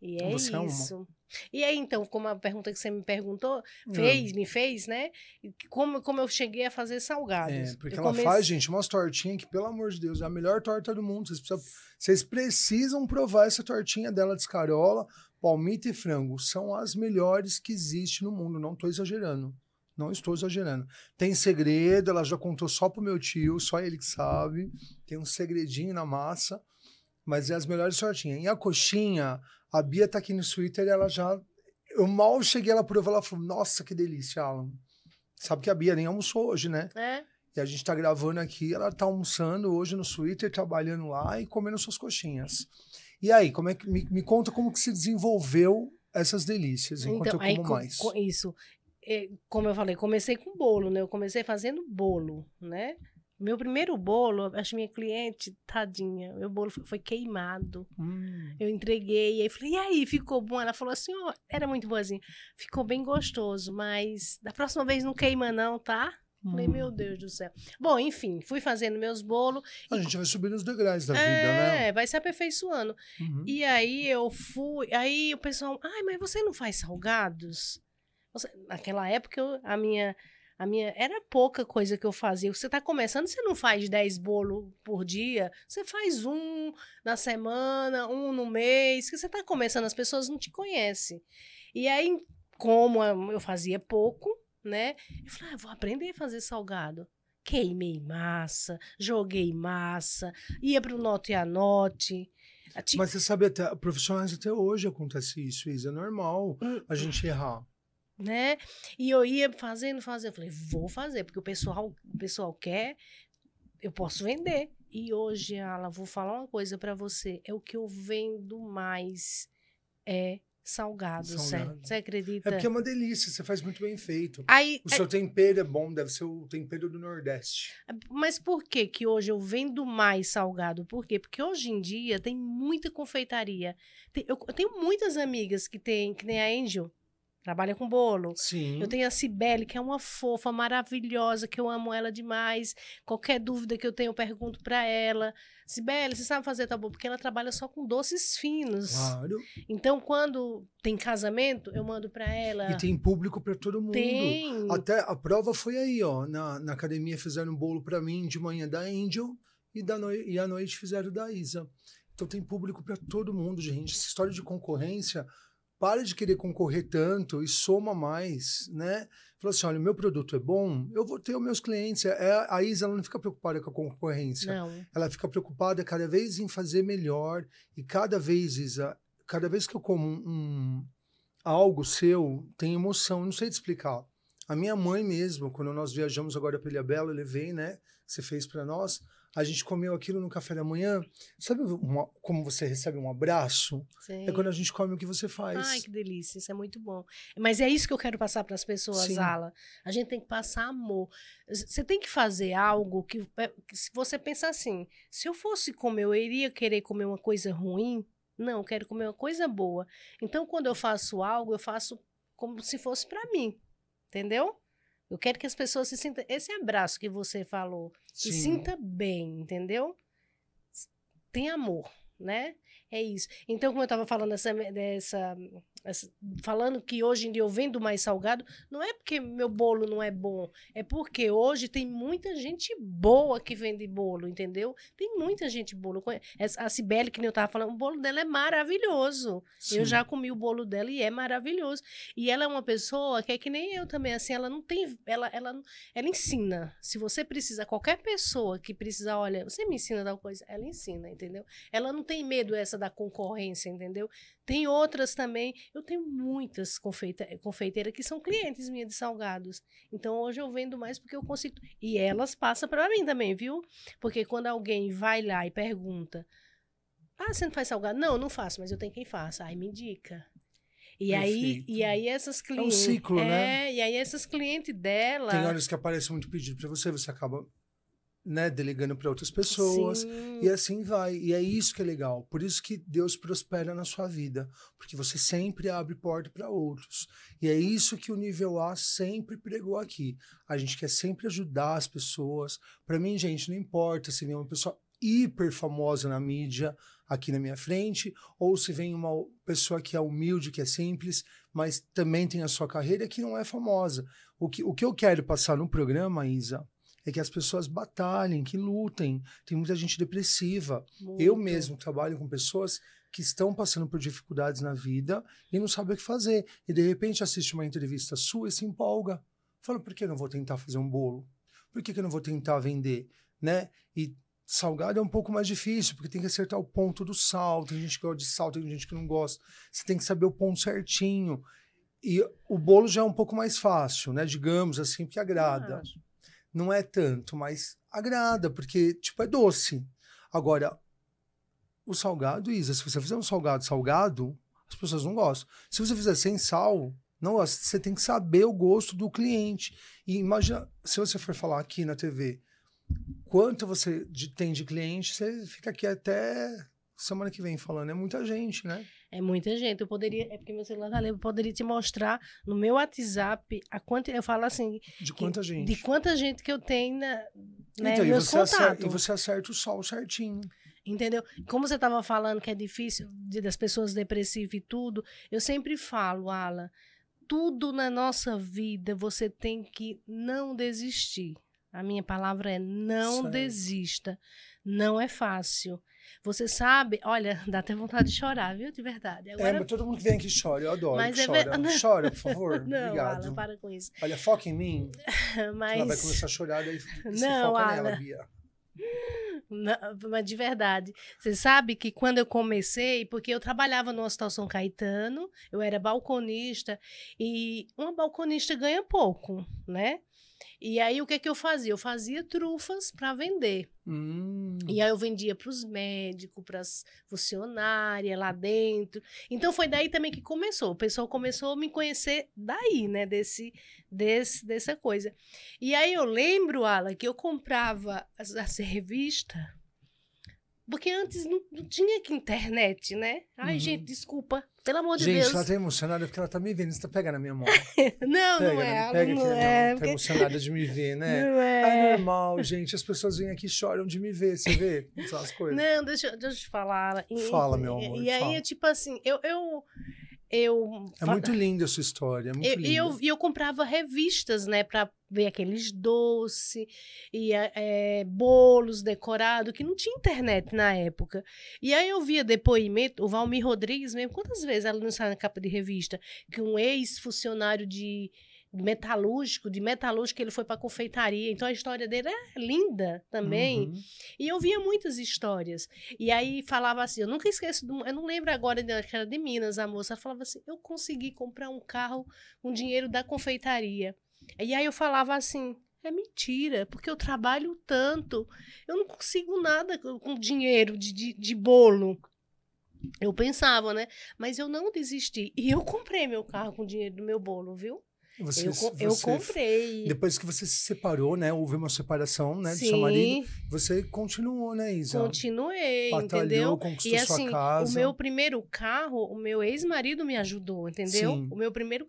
[SPEAKER 2] E é você isso. É uma. E aí, então, como a pergunta que você me perguntou, hum. fez, me fez, né? Como, como eu cheguei a fazer é, salgados. É, porque eu ela comece... faz, gente,
[SPEAKER 1] umas tortinhas que, pelo amor de Deus, é a melhor torta do mundo. Vocês precisam, vocês precisam provar essa tortinha dela de escarola, palmito e frango. São as melhores que existem no mundo, não estou exagerando. Não estou exagerando. Tem segredo, ela já contou só pro meu tio, só ele que sabe. Tem um segredinho na massa. Mas é as melhores shortinhas. E a coxinha, a Bia tá aqui no Twitter, ela já. Eu mal cheguei, ela prova, ela falou: Nossa, que delícia, Alan. Sabe que a Bia nem almoçou hoje, né? É. E a gente tá gravando aqui, ela tá almoçando hoje no Twitter, trabalhando lá e comendo suas coxinhas. E aí, como é que me, me conta como que se desenvolveu essas delícias enquanto então, eu como aí, mais? Com, com
[SPEAKER 2] isso. É, como eu falei, comecei com bolo, né? Eu comecei fazendo bolo, né? Meu primeiro bolo, acho que minha cliente, tadinha, meu bolo foi, queimado. Hum. Eu entreguei, aí falei, e aí, ficou bom? Ela falou assim, ó, oh, era muito boazinha. Ficou bem gostoso, mas da próxima vez não queima não, tá? Hum. Falei, meu hum. Deus do céu. Bom, enfim, fui fazendo meus bolos. A e...
[SPEAKER 1] gente vai subindo os degraus da é, vida, né? É,
[SPEAKER 2] vai se aperfeiçoando. Uhum. E aí eu fui, aí o pessoal, ai, mas você não faz salgados? Você... Naquela época, eu, a minha a minha era pouca coisa que eu fazia. Você está começando, você não faz 10 bolos por dia, você faz um na semana, um no mês, que você está começando, as pessoas não te conhecem. E aí, como eu fazia pouco, né? Eu falei, ah, vou aprender a fazer salgado. Queimei massa, joguei massa, ia para o note a
[SPEAKER 1] anote Mas você sabe, até, profissionais até hoje acontece isso, isso é normal hum. a gente errar
[SPEAKER 2] né? E eu ia fazendo, fazendo. Eu falei, vou fazer, porque o pessoal, o pessoal quer, eu posso vender. E hoje, Ala, vou falar uma coisa para você. É o que eu vendo mais é salgado, salgado. Você, você acredita? É porque é uma
[SPEAKER 1] delícia, você faz muito bem feito. Aí, o é... seu tempero é bom, deve ser o tempero do Nordeste.
[SPEAKER 2] É, mas por que que hoje eu vendo mais salgado? Por quê? Porque hoje em dia tem muita confeitaria. eu, tenho muitas amigas que têm, que nem a Angel, trabalha com bolo. Sim. Eu tenho a Cibele, que é uma fofa maravilhosa, que eu amo ela demais. Qualquer dúvida que eu tenho, eu pergunto para ela. Cibele, você sabe fazer tá bom? Porque ela trabalha só com doces finos. Claro. Então, quando tem casamento, eu mando para ela. E tem
[SPEAKER 1] público para todo mundo. Tem. Até a prova foi aí, ó. Na, na academia fizeram um bolo para mim de manhã da Angel e, da no... e à noite fizeram da Isa. Então tem público para todo mundo, gente. Essa história de concorrência para de querer concorrer tanto e soma mais, né? Fala assim, olha, o meu produto é bom, eu vou ter os meus clientes. É, é, a Isa ela não fica preocupada com a concorrência. Não. Ela fica preocupada cada vez em fazer melhor. E cada vez, Isa, cada vez que eu como um, um algo seu, tem emoção. Não sei te explicar. A minha mãe mesmo, quando nós viajamos agora para Ilha Bela, eu levei, né? Você fez para nós a gente comeu aquilo no café da manhã. Sabe uma, como você recebe um abraço? É Sim. É quando a gente come o que você faz. Ai, que
[SPEAKER 2] delícia, isso é muito bom. Mas é isso que eu quero passar para as pessoas, Sim. Ala. A gente tem que passar amor. Você tem que fazer algo que, é, que se você pensar assim, se eu fosse comer, eu iria querer comer uma coisa ruim? Não, eu quero comer uma coisa boa. Então, quando eu faço algo, eu faço como se fosse para mim. Entendeu? Eu quero que as pessoas se sintam. Esse abraço que você falou, Sim. se sinta bem, entendeu? Tem amor, né? É isso. Então, como eu estava falando essa, dessa, essa, falando que hoje em dia eu vendo mais salgado, não é porque meu bolo não é bom, é porque hoje tem muita gente boa que vende bolo, entendeu? Tem muita gente boa. A Cibele, que nem eu estava falando, o bolo dela é maravilhoso. Sim. Eu já comi o bolo dela e é maravilhoso. E ela é uma pessoa que é que nem eu também, assim, ela não tem, ela, ela, ela ensina. Se você precisa, qualquer pessoa que precisar, olha, você me ensina tal coisa, ela ensina, entendeu? Ela não tem medo essa da concorrência, entendeu? Tem outras também. Eu tenho muitas confeita confeiteiras que são clientes minhas de salgados. Então hoje eu vendo mais porque eu consigo. E elas passam para mim também, viu? Porque quando alguém vai lá e pergunta: Ah, você não faz salgado? Não, não faço, mas eu tenho quem faça. Aí me indica. E aí, e aí essas clientes. É um ciclo, né? é, né? E aí essas clientes dela. Tem horas
[SPEAKER 1] que aparece muito pedido para você, você acaba né, delegando para outras pessoas Sim. e assim vai. E é isso que é legal. Por isso que Deus prospera na sua vida, porque você sempre abre porta para outros. E é isso que o nível A sempre pregou aqui. A gente quer sempre ajudar as pessoas. Para mim, gente, não importa se vem uma pessoa hiper famosa na mídia aqui na minha frente ou se vem uma pessoa que é humilde, que é simples, mas também tem a sua carreira que não é famosa. O que, o que eu quero passar no programa, Isa, é que as pessoas batalhem, que lutem. Tem muita gente depressiva. Muito. Eu mesmo trabalho com pessoas que estão passando por dificuldades na vida e não sabem o que fazer. E de repente assiste uma entrevista sua e se empolga. Fala, por que eu não vou tentar fazer um bolo? Por que, que eu não vou tentar vender? Né? E salgado é um pouco mais difícil, porque tem que acertar o ponto do sal. Tem gente que gosta de sal, tem gente que não gosta. Você tem que saber o ponto certinho. E o bolo já é um pouco mais fácil, né? Digamos assim, porque agrada não é tanto, mas agrada, porque, tipo, é doce. Agora, o salgado, Isa, se você fizer um salgado salgado, as pessoas não gostam. Se você fizer sem sal, não gosta. Você tem que saber o gosto do cliente. E imagina, se você for falar aqui na TV, quanto você tem de cliente, você fica aqui até semana que vem falando. É muita gente, né?
[SPEAKER 2] É muita gente. Eu poderia. É porque meu celular tá ali. Eu poderia te mostrar no meu WhatsApp a quanto. Eu falo assim. De quanta que, gente? De quanta gente que eu tenho
[SPEAKER 1] na, né, então, meus e você contatos. Acerta, e você acerta o
[SPEAKER 2] sol certinho. Entendeu? Como você estava falando que é difícil de, das pessoas depressivas e tudo, eu sempre falo, Alan, tudo na nossa vida você tem que não desistir. A minha palavra é não certo. desista. Não é fácil. Você sabe, olha, *laughs* dá até vontade de chorar, viu? De verdade. É, Agora... É,
[SPEAKER 1] todo mundo que vem aqui chora, eu adoro. Mas é chora, é ver... *laughs* chora, por favor. Não, Obrigado. Alan, para com isso. Olha, foca em mim.
[SPEAKER 2] Mas... *laughs* Ela vai começar a chorar, daí você Não, foca Alan. nela, Bia. Não, mas de verdade, você sabe que quando eu comecei, porque eu trabalhava no Hospital São Caetano, eu era balconista e uma balconista ganha pouco, né? E aí, o que, que eu fazia? Eu fazia trufas para vender. Hum. E aí, eu vendia para os médicos, para as funcionárias lá dentro. Então, foi daí também que começou. O pessoal começou a me conhecer daí, né? Desse, desse, dessa coisa. E aí, eu lembro, Ala, que eu comprava essa revista. Porque antes não, não tinha que internet, né? Ai, uhum. gente, desculpa. Pelo amor de Gente, Deus. Gente, ela tá
[SPEAKER 1] emocionada porque ela tá me vendo. Você tá pegando a minha mão. *laughs*
[SPEAKER 2] não, pega, não é. Não pega, não, é. Não. Tá
[SPEAKER 1] emocionada de me ver, né? *laughs* Não é. É normal, gente. As pessoas vêm aqui e choram de me ver. Você vê essas coisas?
[SPEAKER 2] Não, deixa, deixa eu te falar. E, Fala, meu amor. E, e aí, é tipo assim, eu... eu eu é muito
[SPEAKER 1] linda a sua história é muito eu, linda. eu
[SPEAKER 2] eu comprava revistas né para ver aqueles doce e é, bolos decorados que não tinha internet na época e aí eu via depoimento o Valmir Rodrigues mesmo quantas vezes ela não saiu na capa de revista que um ex funcionário de metalúrgico, de metalúrgico ele foi para confeitaria. Então a história dele é linda também. Uhum. E eu via muitas histórias. E aí falava assim, eu nunca esqueço, eu não lembro agora que era de Minas a moça, falava assim, eu consegui comprar um carro com dinheiro da confeitaria. E aí eu falava assim, é mentira, porque eu trabalho tanto, eu não consigo nada com dinheiro de, de, de bolo. Eu pensava, né? Mas eu não desisti. E eu comprei meu carro com dinheiro do meu bolo, viu?
[SPEAKER 1] Você, eu, você, eu comprei. Depois que você se separou, né? Houve uma separação, né? Do seu marido. Você continuou, né, Isa?
[SPEAKER 2] Continuei, Batalhou, entendeu? Conquistou e assim, o meu primeiro carro, o meu ex-marido me ajudou, entendeu? Sim. O meu primeiro...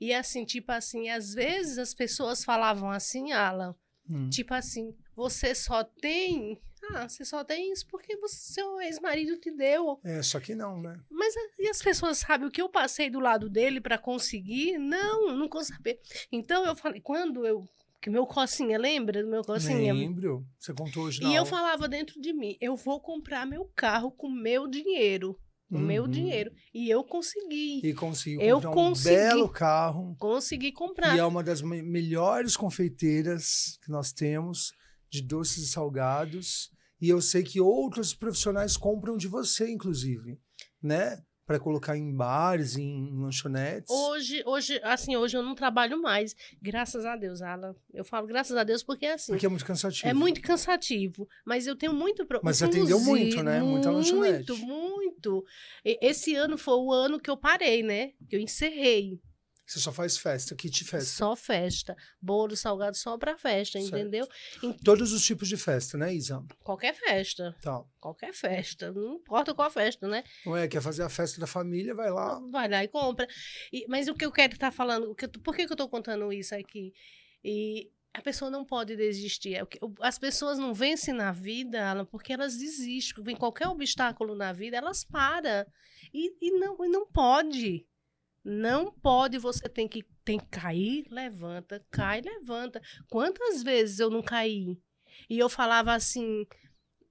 [SPEAKER 2] E assim, tipo assim, às vezes as pessoas falavam assim, Alan, hum. tipo assim, você só tem ah, você só tem isso porque você, seu ex-marido te deu.
[SPEAKER 1] É, só que não, né?
[SPEAKER 2] Mas ah, e as pessoas sabem o que eu passei do lado dele para conseguir? Não, não consigo saber. Então eu falei, quando eu que meu cocinha, lembra do meu
[SPEAKER 1] cocinha? Lembro, você contou hoje. e aula. eu
[SPEAKER 2] falava dentro de mim, eu vou comprar meu carro com meu dinheiro. O uhum. meu dinheiro. E eu consegui. E consegui. eu consegui, um belo
[SPEAKER 1] carro.
[SPEAKER 2] Consegui comprar. E é
[SPEAKER 1] uma das melhores confeiteiras que nós temos de doces e salgados. E eu sei que outros profissionais compram de você, inclusive, né? Para colocar em bares, em lanchonetes.
[SPEAKER 2] Hoje, hoje, assim, hoje eu não trabalho mais. Graças a Deus, Alan. Eu falo graças a Deus porque assim. Porque é muito cansativo. É muito cansativo. Mas eu tenho muito. Pro... Mas você atendeu muito, né? Muita lanchonete. Muito, muito. Esse ano foi o ano que eu parei, né? Que eu encerrei.
[SPEAKER 1] Você só faz festa, kit festa. Só festa.
[SPEAKER 2] Bolo salgado só pra festa, certo. entendeu?
[SPEAKER 1] Em... Todos os tipos de festa, né, Isa?
[SPEAKER 2] Qualquer festa. Tal. Qualquer festa. Não importa qual festa, né?
[SPEAKER 1] Não é, quer fazer a festa da família, vai lá.
[SPEAKER 2] Vai lá e compra. E, mas o que eu quero estar tá falando, o que, por que, que eu tô contando isso aqui? E a pessoa não pode desistir. É as pessoas não vencem na vida, Alan, porque elas desistem. Vem qualquer obstáculo na vida, elas param. E, e, não, e não pode. Não pode, você tem que, tem que cair, levanta, cai, levanta. Quantas vezes eu não caí? E eu falava assim,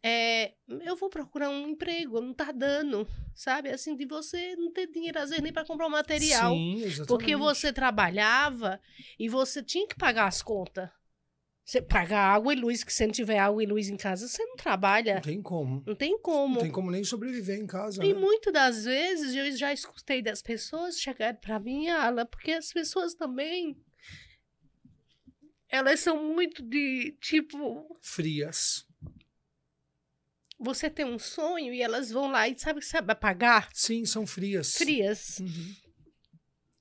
[SPEAKER 2] é, eu vou procurar um emprego, não tá dando, sabe? Assim, de você não ter dinheiro, às vezes, nem para comprar o material. Sim, exatamente. Porque você trabalhava e você tinha que pagar as contas. Você paga água e luz, que se não tiver água e luz em casa, você não trabalha. Não tem como. Não tem como. Não tem
[SPEAKER 1] como nem sobreviver em casa. E né?
[SPEAKER 2] muitas das vezes eu já escutei das pessoas chegar para mim, Ala, porque as pessoas também. Elas são muito de tipo.
[SPEAKER 1] Frias.
[SPEAKER 2] Você tem um sonho e elas vão lá e sabe que sabe apagar? Sim, são frias. Frias. Uhum.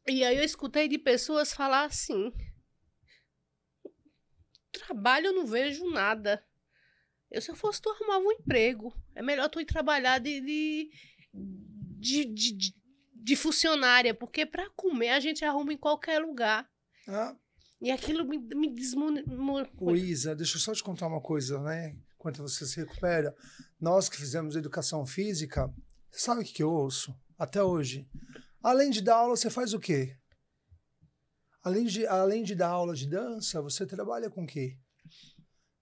[SPEAKER 2] E aí eu escutei de pessoas falar assim trabalho eu não vejo nada. Eu, se eu fosse tu, arrumava um emprego. É melhor tu ir trabalhar de, de, de, de, de funcionária, porque para comer a gente arruma em qualquer lugar. Ah. E aquilo me, me desmon... É Luísa,
[SPEAKER 1] deixa eu só te contar uma coisa, né? Enquanto você se recupera. Nós que fizemos educação física, sabe o que, que eu ouço? Até hoje. Além de dar aula, você faz o quê? Além de, além de dar aula de dança, você trabalha com o quê?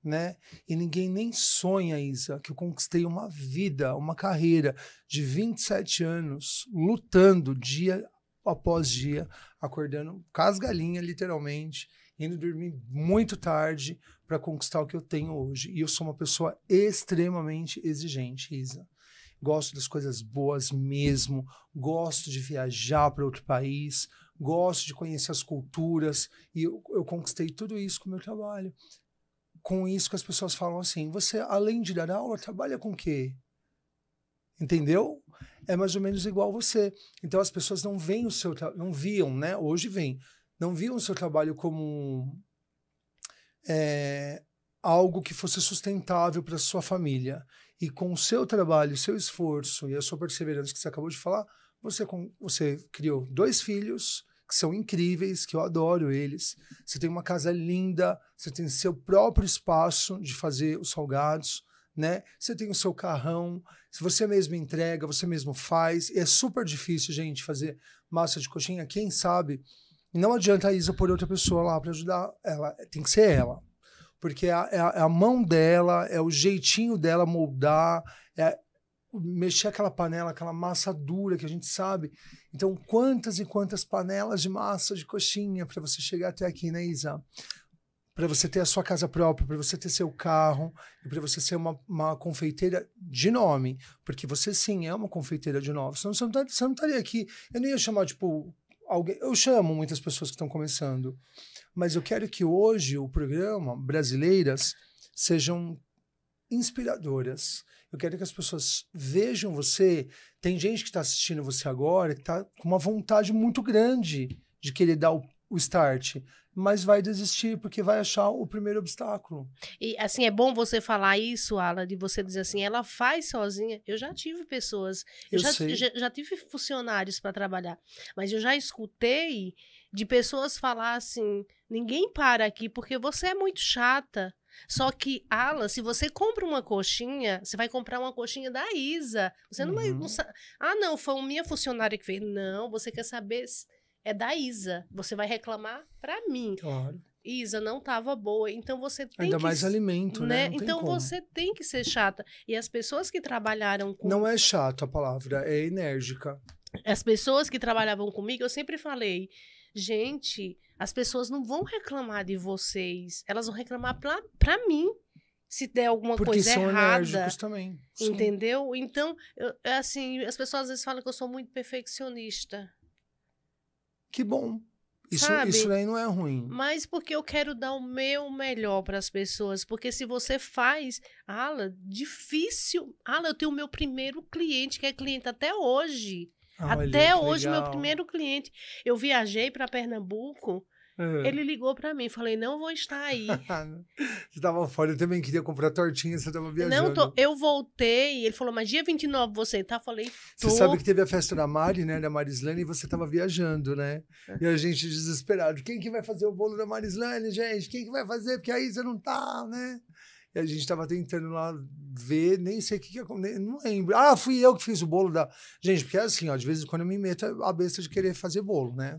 [SPEAKER 1] Né? E ninguém nem sonha, Isa, que eu conquistei uma vida, uma carreira de 27 anos, lutando dia após dia, acordando com as galinhas, literalmente, indo dormir muito tarde para conquistar o que eu tenho hoje. E eu sou uma pessoa extremamente exigente, Isa. Gosto das coisas boas mesmo, gosto de viajar para outro país, gosto de conhecer as culturas e eu, eu conquistei tudo isso com o meu trabalho. Com isso que as pessoas falam assim, você além de dar aula, trabalha com o quê? Entendeu? É mais ou menos igual você. Então as pessoas não veem o seu não viam, né? Hoje vem, não viam o seu trabalho como é, algo que fosse sustentável para sua família. E com o seu trabalho, o seu esforço e a sua perseverança que você acabou de falar, você, você criou dois filhos, que são incríveis, que eu adoro eles. Você tem uma casa linda, você tem seu próprio espaço de fazer os salgados, né? Você tem o seu carrão, Se você mesmo entrega, você mesmo faz. E é super difícil, gente, fazer massa de coxinha. Quem sabe, não adianta a Isa pôr outra pessoa lá para ajudar ela, tem que ser ela. Porque é a, é a, mão dela, é o jeitinho dela moldar, é mexer aquela panela, aquela massa dura que a gente sabe. Então, quantas e quantas panelas de massa de coxinha para você chegar até aqui, né, Isa? Para você ter a sua casa própria, para você ter seu carro e para você ser uma, uma, confeiteira de nome. Porque você sim é uma confeiteira de nome. Senão você não, tá, você não estaria aqui. Eu não ia chamar, tipo, alguém. Eu chamo muitas pessoas que estão começando. Mas eu quero que hoje o programa Brasileiras sejam inspiradoras. Eu quero que as pessoas vejam você. Tem gente que está assistindo você agora que está com uma vontade muito grande de querer dar o, o start, mas vai desistir porque vai achar o primeiro obstáculo.
[SPEAKER 2] E assim é bom você falar isso, Ala, de você dizer assim, ela faz sozinha. Eu já tive pessoas, eu, eu já, já, já tive funcionários para trabalhar, mas eu já escutei de pessoas falar assim: ninguém para aqui porque você é muito chata. Só que, Ala, se você compra uma coxinha, você vai comprar uma coxinha da Isa. Você não, uhum. vai, não uhum. Ah, não, foi a minha funcionária que fez. Não, você quer saber. É da Isa. Você vai reclamar para mim. Claro. Isa, não estava boa. Então você tem Ainda que, mais
[SPEAKER 1] alimento, né? né? Então você
[SPEAKER 2] tem que ser chata. E as pessoas que trabalharam com.
[SPEAKER 1] Não é chata a palavra, é enérgica.
[SPEAKER 2] As pessoas que trabalhavam comigo, eu sempre falei, gente as pessoas não vão reclamar de vocês, elas vão reclamar pra, pra mim se der alguma Porque coisa são errada.
[SPEAKER 1] também. Sim.
[SPEAKER 2] Entendeu? Então, eu, é assim, as pessoas às vezes falam que eu sou muito perfeccionista. Que bom. Isso, isso aí não é ruim. Mas porque eu quero dar o meu melhor para as pessoas. Porque se você faz, ala, difícil. Ala, eu tenho o meu primeiro cliente, que é cliente até hoje. Ah, até hoje, legal. meu primeiro cliente. Eu viajei para Pernambuco Uhum. Ele ligou para mim, falei, não vou estar aí.
[SPEAKER 1] *laughs* você tava fora, eu também queria comprar tortinha, você tava viajando. Não, tô,
[SPEAKER 2] eu voltei, ele falou, mas dia 29 você tá? Falei, tô. Você sabe que
[SPEAKER 1] teve a festa da Mari, né, da Marislane, e você tava viajando, né? E a gente desesperado, quem que vai fazer o bolo da Marislane, gente? Quem que vai fazer? Porque aí você não tá, né? E a gente estava tentando lá ver, nem sei o que, que aconteceu, não lembro. Ah, fui eu que fiz o bolo da. Gente, porque é assim, ó, de vez em quando eu me meto a besta de querer fazer bolo, né?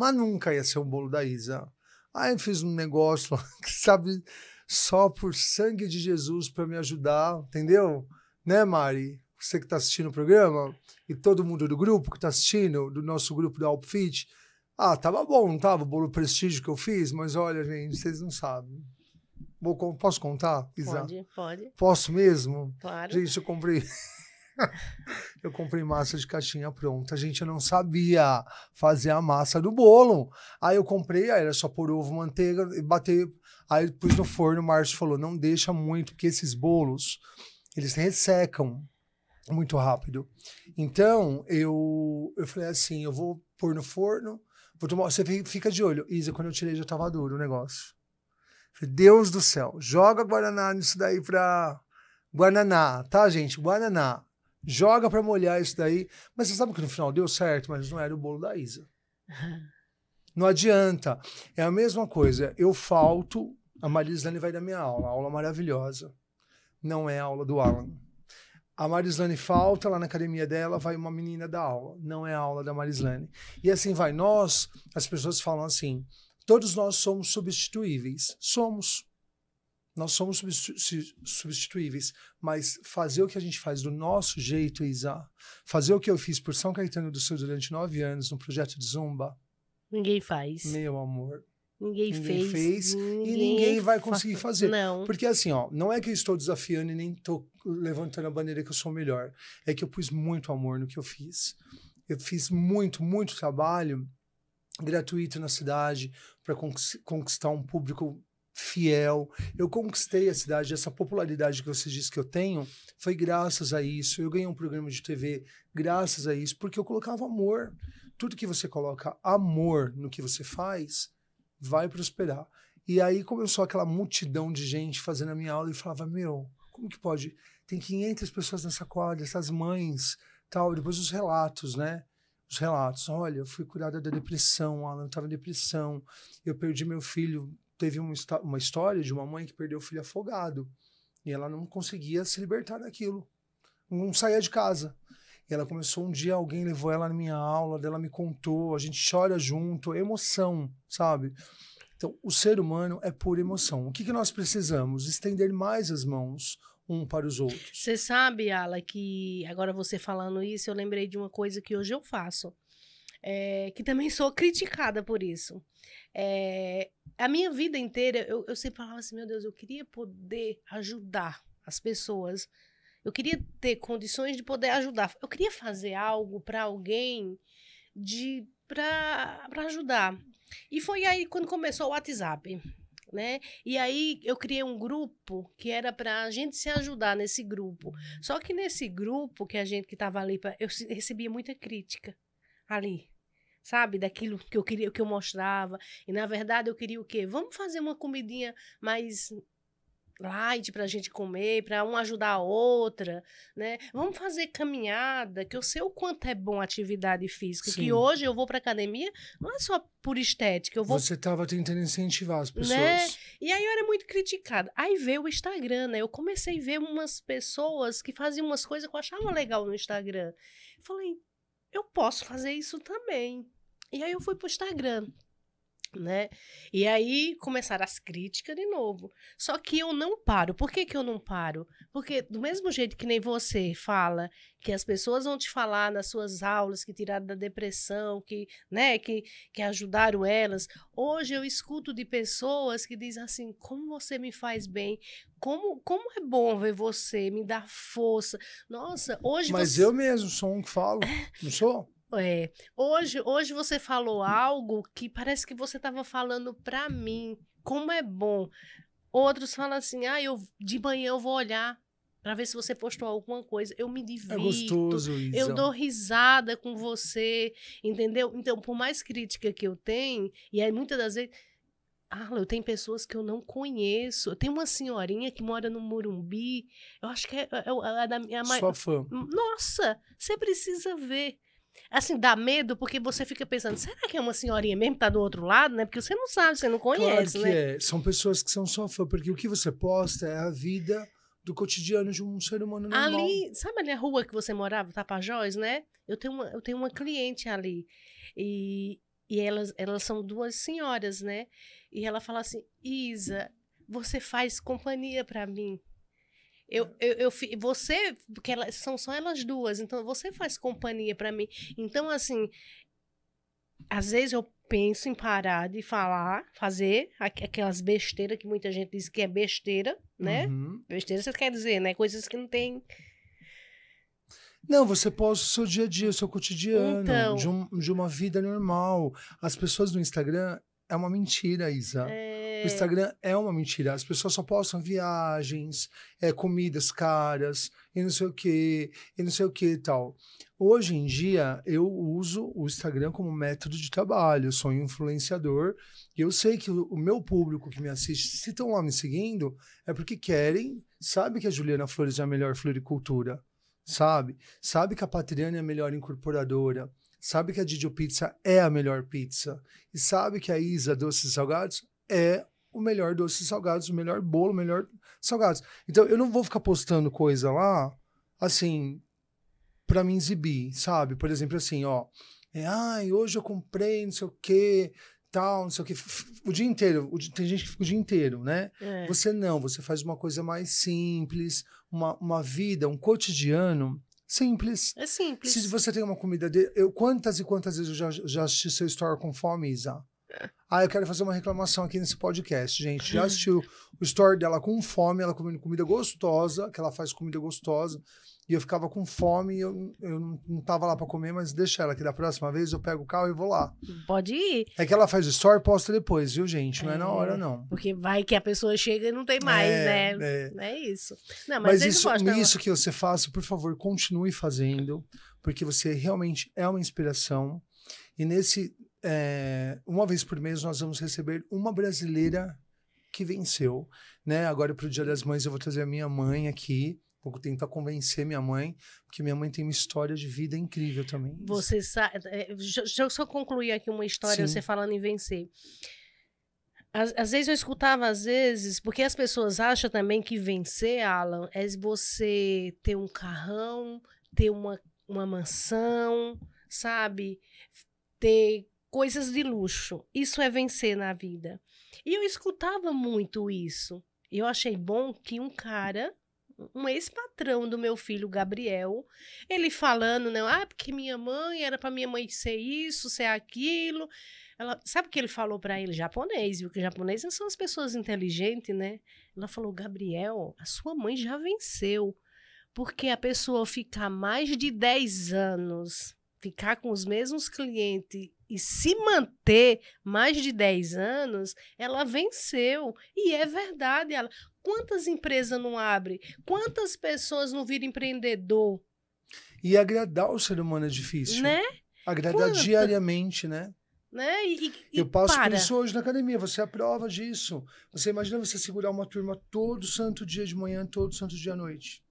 [SPEAKER 1] Mas nunca ia ser um bolo da Isa. Aí eu fiz um negócio, *laughs* sabe, só por sangue de Jesus para me ajudar, entendeu? Né, Mari? Você que está assistindo o programa e todo mundo do grupo que está assistindo, do nosso grupo da Outfit. Ah, tava bom, tava o bolo prestígio que eu fiz, mas olha, gente, vocês não sabem. Vou, posso contar, Isa? Pode, pode. Posso mesmo? Claro. Gente, eu comprei. *laughs* *laughs* eu comprei massa de caixinha pronta. A gente não sabia fazer a massa do bolo. Aí eu comprei, aí era só pôr ovo, manteiga e bater. Aí pus no forno, o Márcio falou: não deixa muito, porque esses bolos eles ressecam muito rápido. Então eu, eu falei assim: eu vou pôr no forno, vou tomar. Você fica de olho. Isa, quando eu tirei já tava duro o negócio. Deus do céu, joga Guaraná nisso daí pra. Guaraná, tá, gente? Guaraná joga para molhar isso daí. Mas você sabe que no final deu certo, mas não era o bolo da Isa. *laughs* Não adianta. É a mesma coisa. Eu falto, a Marislane vai dar minha aula, aula maravilhosa. Não é a aula do Alan. A Marislane falta lá na academia dela, vai uma menina da aula. Não é a aula da Marislane. E assim vai. Nós, as pessoas falam assim: todos nós somos substituíveis. Somos. Nós somos substituíveis, mas fazer o que a gente faz do nosso jeito, Isa, fazer o que eu fiz por São Caetano do Sul durante nove anos no projeto de Zumba.
[SPEAKER 2] Ninguém faz. Meu amor. Ninguém, ninguém fez, fez ninguém e ninguém vai conseguir fa fazer. Não.
[SPEAKER 1] Porque assim, ó, não é que eu estou desafiando e nem estou levantando a bandeira que eu sou melhor. É que eu pus muito amor no que eu fiz. Eu fiz muito, muito trabalho gratuito na cidade para conquistar um público fiel. Eu conquistei a cidade, essa popularidade que você disse que eu tenho foi graças a isso. Eu ganhei um programa de TV graças a isso, porque eu colocava amor. Tudo que você coloca amor no que você faz vai prosperar. E aí começou aquela multidão de gente fazendo a minha aula e falava: Meu, como que pode? Tem 500 pessoas nessa quadra, essas mães, tal. Depois os relatos, né? os relatos. Olha, eu fui curada da depressão, Alan, eu estava em depressão, eu perdi meu filho teve uma, uma história de uma mãe que perdeu o filho afogado e ela não conseguia se libertar daquilo, não saía de casa. E ela começou um dia, alguém levou ela na minha aula, dela me contou, a gente chora junto, é emoção, sabe? Então, o ser humano é pura emoção. O que, que nós precisamos? Estender mais as mãos um para os outros.
[SPEAKER 2] Você sabe, Ala, que agora você falando isso, eu lembrei de uma coisa que hoje eu faço. É, que também sou criticada por isso. É, a minha vida inteira, eu, eu sempre falava assim, meu Deus, eu queria poder ajudar as pessoas. Eu queria ter condições de poder ajudar. Eu queria fazer algo para alguém de para ajudar. E foi aí quando começou o WhatsApp, né? E aí eu criei um grupo que era para a gente se ajudar nesse grupo. Só que nesse grupo que a gente que estava ali, pra, eu recebia muita crítica ali sabe, daquilo que eu queria, que eu mostrava. E na verdade eu queria o quê? Vamos fazer uma comidinha mais light para a gente comer, para um ajudar a outra, né? Vamos fazer caminhada, que eu sei o quanto é bom atividade física. Sim. Que hoje eu vou para academia, não é só por estética, eu vou Você
[SPEAKER 1] estava tentando incentivar as né? pessoas. Né?
[SPEAKER 2] E aí eu era muito criticada. Aí veio o Instagram, né? Eu comecei a ver umas pessoas que faziam umas coisas que eu achava legal no Instagram. Eu falei, eu posso fazer isso também. E aí eu fui pro Instagram né? E aí começaram as críticas de novo. Só que eu não paro. Por que, que eu não paro? Porque do mesmo jeito que nem você fala que as pessoas vão te falar nas suas aulas que tiraram da depressão, que, né, que, que ajudaram elas, hoje eu escuto de pessoas que dizem assim: "Como você me faz bem? Como como é bom ver você, me dá força". Nossa, hoje Mas você... eu
[SPEAKER 1] mesmo sou um que falo, não sou? É,
[SPEAKER 2] hoje, hoje você falou uhum. algo que parece que você estava falando para mim. Como é bom. Outros falam assim: ah, eu de manhã eu vou olhar para ver se você postou alguma coisa. Eu me é divirto. É gostoso, Isa. Eu dou risada com você, entendeu? Então, por mais crítica que eu tenho, e aí muitas das vezes. Ah, eu tenho pessoas que eu não conheço. Tem tenho uma senhorinha que mora no Morumbi. Eu acho que é, é, é, é a, minha a, Sua fã. Nossa, você precisa ver. Assim, dá medo porque você fica pensando, será que é uma senhorinha mesmo que tá do outro lado, né? Porque você não sabe, você não conhece, claro que né?
[SPEAKER 1] É. São pessoas que são só fã, porque o que você posta é a vida do cotidiano de um ser humano normal. Ali,
[SPEAKER 2] sabe ali a rua que você morava, Tapajós, né? Eu tenho uma, eu tenho uma cliente ali. E, e elas, elas são duas senhoras, né? E ela fala assim: Isa, você faz companhia para mim. Hum. Eu, eu, eu, você, porque elas, são só elas duas, então você faz companhia para mim. Então, assim, às vezes eu penso em parar de falar, fazer aquelas besteiras que muita gente diz que é besteira, né? Uhum. Besteira você quer dizer, né? Coisas que não tem.
[SPEAKER 1] Não, você posta o seu dia a dia, o seu cotidiano, então... de, um, de uma vida normal. As pessoas no Instagram, é uma mentira, Isa. É... O Instagram é uma mentira. As pessoas só postam viagens, é, comidas caras, e não sei o que, e não sei o que e tal. Hoje em dia, eu uso o Instagram como método de trabalho. Eu sou um influenciador e eu sei que o meu público que me assiste, se estão lá me seguindo, é porque querem, sabe que a Juliana Flores é a melhor floricultura sabe? Sabe que a Patriana é a melhor incorporadora, sabe que a Didio Pizza é a melhor pizza e sabe que a Isa Doces e Salgados é o melhor doce e salgados, o melhor bolo, o melhor salgados. Então eu não vou ficar postando coisa lá assim para me exibir, sabe? Por exemplo, assim, ó, é, ai, hoje eu comprei, não sei o quê, tal, não sei o que. O dia inteiro, o dia, tem gente que fica o dia inteiro, né? É. Você não, você faz uma coisa mais simples, uma, uma vida, um cotidiano Simples. É simples. Se você tem uma comida de. Eu, quantas e quantas vezes eu já, já assisti seu story com fome, Isa? É. Ah, eu quero fazer uma reclamação aqui nesse podcast, gente. Já *laughs* assistiu o story dela com fome, ela comendo comida gostosa, que ela faz comida gostosa e eu ficava com fome, e eu, eu não tava lá para comer, mas deixa ela, que da próxima vez eu pego o carro e vou lá. Pode ir. É que ela faz o story e posta depois, viu, gente? Não é, é, na hora, não.
[SPEAKER 2] Porque vai que a pessoa chega e não tem mais, é, né? É. é isso. Não, mas, mas isso, isso né?
[SPEAKER 1] que você faz, por favor, continue fazendo, porque você realmente é uma inspiração. E nesse. É, uma vez por mês nós vamos receber uma brasileira que venceu, né? Agora para o Dia das Mães eu vou trazer a minha mãe aqui, Vou tentar convencer minha mãe, porque minha mãe tem uma história de vida incrível também.
[SPEAKER 2] Você sabe. É, deixa eu só concluir aqui uma história, Sim. você falando em vencer. Às, às, vezes eu escutava, às vezes, porque as pessoas acham também que vencer, Alan, é você ter um carrão, ter uma, uma mansão, sabe? Ter coisas de luxo. Isso é vencer na vida. E eu escutava muito isso. Eu achei bom que um cara um ex-patrão do meu filho Gabriel, ele falando, né? Ah, porque minha mãe era para minha mãe ser isso, ser aquilo. Ela, sabe o que ele falou para ele? Japonês, viu? Que japonês são as pessoas inteligentes, né? Ela falou: Gabriel, a sua mãe já venceu. Porque a pessoa ficar mais de 10 anos, ficar com os mesmos clientes e se manter mais de 10 anos, ela venceu. E é verdade. Ela, Quantas empresas não abrem? Quantas pessoas não viram empreendedor?
[SPEAKER 1] E agradar o ser humano é difícil. Né? Agradar Quanta... diariamente, né?
[SPEAKER 2] Né? E, e, eu passo para. por isso
[SPEAKER 1] hoje na academia, você é a prova disso. Você imagina você segurar uma turma todo santo dia de manhã, todo santo dia à noite.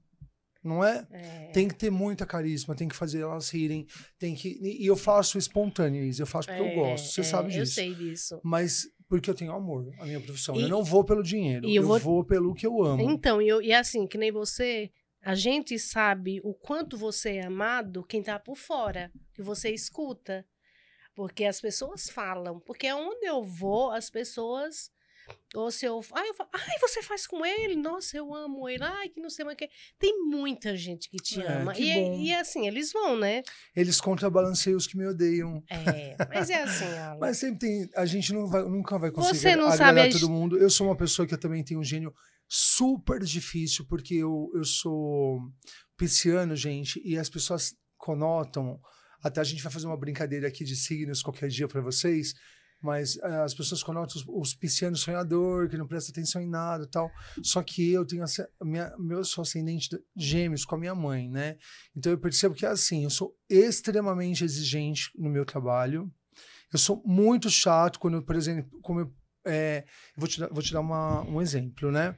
[SPEAKER 1] Não é? é. Tem que ter muita carisma, tem que fazer elas rirem, tem que. E eu faço espontâneo eu faço porque é, é, eu gosto. Você é, sabe disso. Eu sei disso. Mas porque eu tenho amor à minha profissão. E, eu não vou pelo dinheiro, eu, eu vou... vou... pelo que eu amo.
[SPEAKER 2] Então, eu, e é assim, que nem você, a gente sabe o quanto você é amado quem tá por fora, que você escuta. Porque as pessoas falam. Porque onde eu vou, as pessoas ou se eu. Ai, ah, eu falo, ai, você faz com ele? Nossa, eu amo ele. Ai, que não sei mais o que. Tem muita gente que te é, ama. Que e, é, e, é assim, eles
[SPEAKER 1] vão, né? Eles contrabalanceiam os que me odeiam. É, mas é assim, Alan. *laughs* mas sempre tem. A gente não vai, nunca vai conseguir você não agradar sabe todo mundo. Eu sou uma pessoa que eu também tenho um gênio super difícil, porque eu, eu sou pisciano, gente, e as pessoas conotam. Até a gente vai fazer uma brincadeira aqui de signos qualquer dia para vocês mas é, as pessoas conotam os, piscianos sonhador, que não presta atenção em nada tal. Só que eu tenho minha, meu sou ascendente gêmeos com a minha mãe, né? Então eu percebo que é assim, eu sou extremamente exigente no meu trabalho. Eu sou muito chato quando, por exemplo, como eu, é, vou te dar, vou te dar uma, um exemplo, né?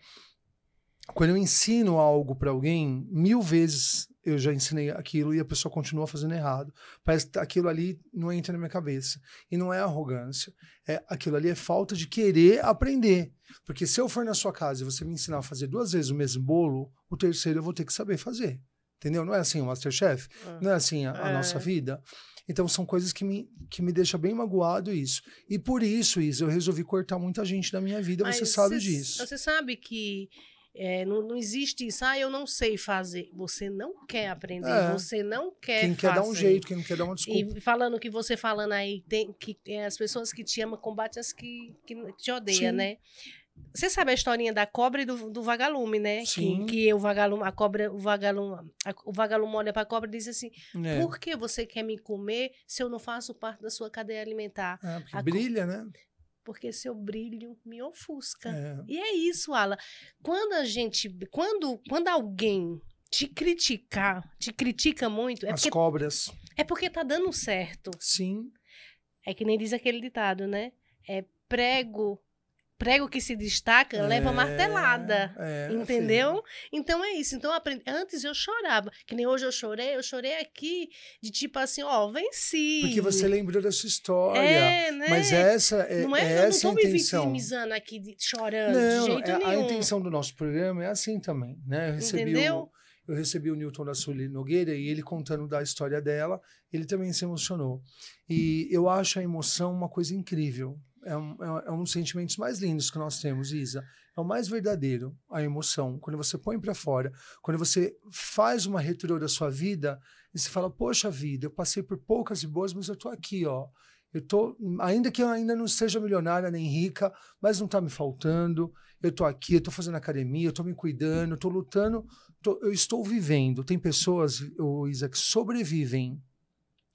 [SPEAKER 1] Quando eu ensino algo para alguém, mil vezes eu já ensinei aquilo e a pessoa continua fazendo errado. Parece que aquilo ali não entra na minha cabeça. E não é arrogância. É, aquilo ali é falta de querer aprender. Porque se eu for na sua casa e você me ensinar a fazer duas vezes o mesmo bolo, o terceiro eu vou ter que saber fazer. Entendeu? Não é assim o Masterchef? Ah. Não é assim a, a é. nossa vida? Então são coisas que me, que me deixa bem magoado isso. E por isso, isso eu resolvi cortar muita gente da minha vida, Mas você sabe disso.
[SPEAKER 2] Você sabe que é, não, não, existe isso, ah, eu não sei fazer. Você não quer aprender, é. você não quer Quem quer fazer. dar um jeito,
[SPEAKER 1] quem não quer dar uma desculpa. E
[SPEAKER 2] falando que você falando aí, tem, que as pessoas que te amam combatem as que, que te odeiam, Sim. né? Você sabe a historinha da cobra e do, do vagalume, né? Sim. Que, que o vagalume, a cobra, o vagalume, a, o vagalume olha para a cobra e diz assim: é. Por que você quer me comer se eu não faço parte da sua cadeia alimentar?
[SPEAKER 1] Ah, a, brilha, né?
[SPEAKER 2] porque seu brilho me ofusca. É. E é isso, Ala. Quando a gente, quando, quando alguém te criticar, te critica muito, é as porque, cobras. É porque tá dando certo. Sim. É que nem diz aquele ditado, né? É prego prego que se destaca é, leva martelada. É, assim. entendeu? Assim. Então é isso. Então aprendi... antes eu chorava, que nem hoje eu chorei, eu chorei aqui de tipo assim, ó, venci. Porque você
[SPEAKER 1] lembrou da sua história. É, né? Mas essa é, não é, é eu essa eu não tô me vitimizando
[SPEAKER 2] aqui de, chorando não, de jeito é, nenhum. A intenção
[SPEAKER 1] do nosso programa é assim também, né? Eu recebi entendeu? eu recebi o Newton da Sully Nogueira e ele contando da história dela, ele também se emocionou. E eu acho a emoção uma coisa incrível, é, é um, é um dos sentimentos mais lindos que nós temos, Isa. É o mais verdadeiro, a emoção. Quando você põe para fora, quando você faz uma retro da sua vida e você fala, poxa vida, eu passei por poucas e boas, mas eu tô aqui, ó. Eu tô, ainda que eu ainda não seja milionária nem rica, mas não tá me faltando. Eu tô aqui, eu tô fazendo academia, eu tô me cuidando, eu tô lutando, tô, eu estou vivendo. Tem pessoas, o Isa, que sobrevivem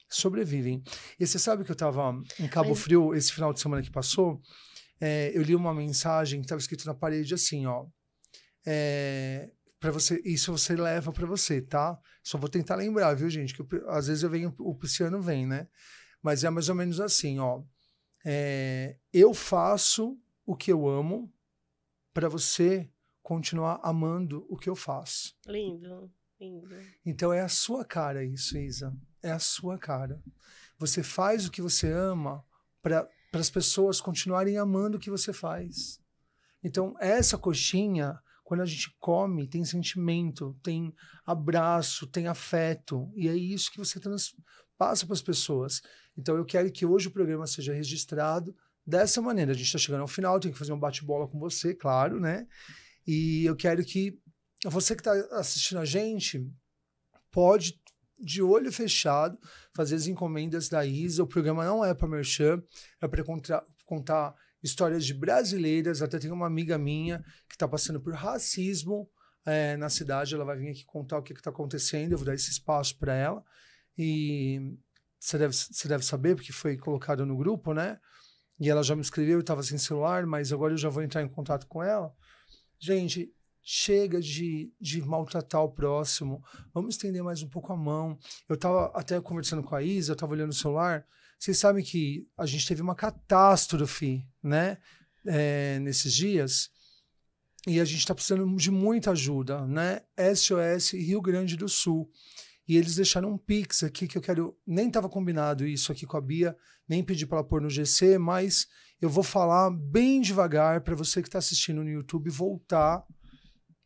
[SPEAKER 1] sobrevivem. E você sabe que eu estava em Cabo Mas... Frio esse final de semana que passou? É, eu li uma mensagem que estava escrito na parede assim, ó. É, para você, isso você leva para você, tá? Só vou tentar lembrar, viu, gente? Que eu, às vezes eu venho, o Pisciano vem, né? Mas é mais ou menos assim, ó. É, eu faço o que eu amo para você continuar amando o que eu faço.
[SPEAKER 2] Lindo, lindo.
[SPEAKER 1] Então é a sua cara isso, Isa é a sua cara. Você faz o que você ama para as pessoas continuarem amando o que você faz. Então, essa coxinha, quando a gente come, tem sentimento, tem abraço, tem afeto. E é isso que você trans, passa para as pessoas. Então eu quero que hoje o programa seja registrado dessa maneira. A gente está chegando ao final, tenho que fazer um bate-bola com você, claro, né? E eu quero que você que está assistindo a gente pode de olho fechado, fazer as encomendas da Isa. O programa não é para merchan, é para contar, histórias de brasileiras. Até tem uma amiga minha que está passando por racismo é, na cidade. Ela vai vir aqui contar o que está acontecendo. Eu vou dar esse espaço para ela. E você deve, você deve saber, porque foi colocado no grupo, né? E ela já me escreveu, eu estava sem celular, mas agora eu já vou entrar em contato com ela. Gente, chega de, de maltratar o próximo, vamos estender mais um pouco a mão. Eu estava até conversando com a Isa, eu estava olhando o celular. Vocês sabem que a gente teve uma catástrofe, né? É, nesses dias e a gente está precisando de muita ajuda, né? SOS Rio Grande do Sul. E eles deixaram um pix aqui que eu quero. Nem estava combinado isso aqui com a Bia, nem pedi para ela pôr no GC, mas eu vou falar bem devagar para você que está assistindo no YouTube voltar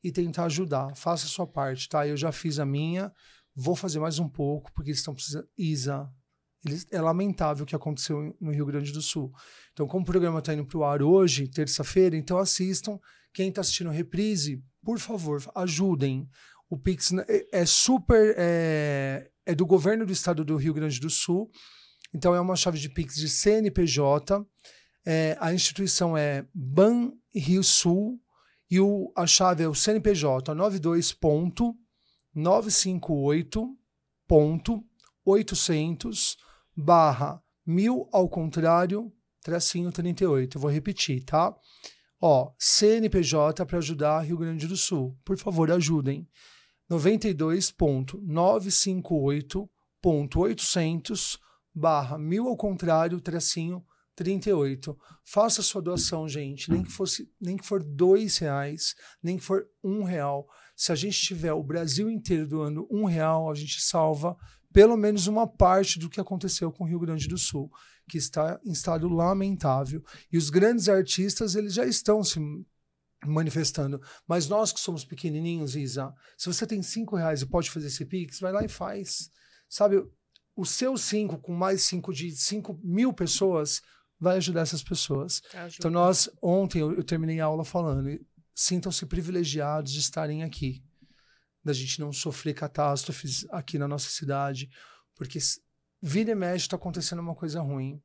[SPEAKER 1] e tentar ajudar. Faça a sua parte, tá? Eu já fiz a minha, vou fazer mais um pouco, porque eles estão precisando. Isa, eles, é lamentável o que aconteceu no Rio Grande do Sul. Então, como o programa está indo para o ar hoje, terça-feira, então assistam. Quem está assistindo a reprise, por favor, ajudem. O Pix é, é super. É, é do governo do estado do Rio Grande do Sul. Então, é uma chave de Pix de CNPJ. É, a instituição é Ban Rio Sul. E o, a chave é o CNPJ 92.958.800 barra ao contrário, tracinho 38. Eu vou repetir, tá? Ó, CNPJ para ajudar Rio Grande do Sul. Por favor, ajudem. 92.958.800 barra ao contrário, tracinho 38. Faça sua doação, gente. Nem que fosse, nem que for dois reais, nem que for um real. Se a gente tiver o Brasil inteiro doando um real, a gente salva pelo menos uma parte do que aconteceu com o Rio Grande do Sul, que está em estado lamentável. E os grandes artistas, eles já estão se manifestando. Mas nós que somos pequenininhos, Isa, se você tem cinco reais e pode fazer esse Pix, vai lá e faz. Sabe, os seus cinco com mais cinco de cinco mil pessoas vai ajudar essas pessoas. Ajuda. Então, nós, ontem, eu, eu, terminei a aula falando, sintam-se privilegiados de estarem aqui, da gente não sofrer catástrofes aqui na nossa cidade, porque vira e mexe está acontecendo uma coisa ruim.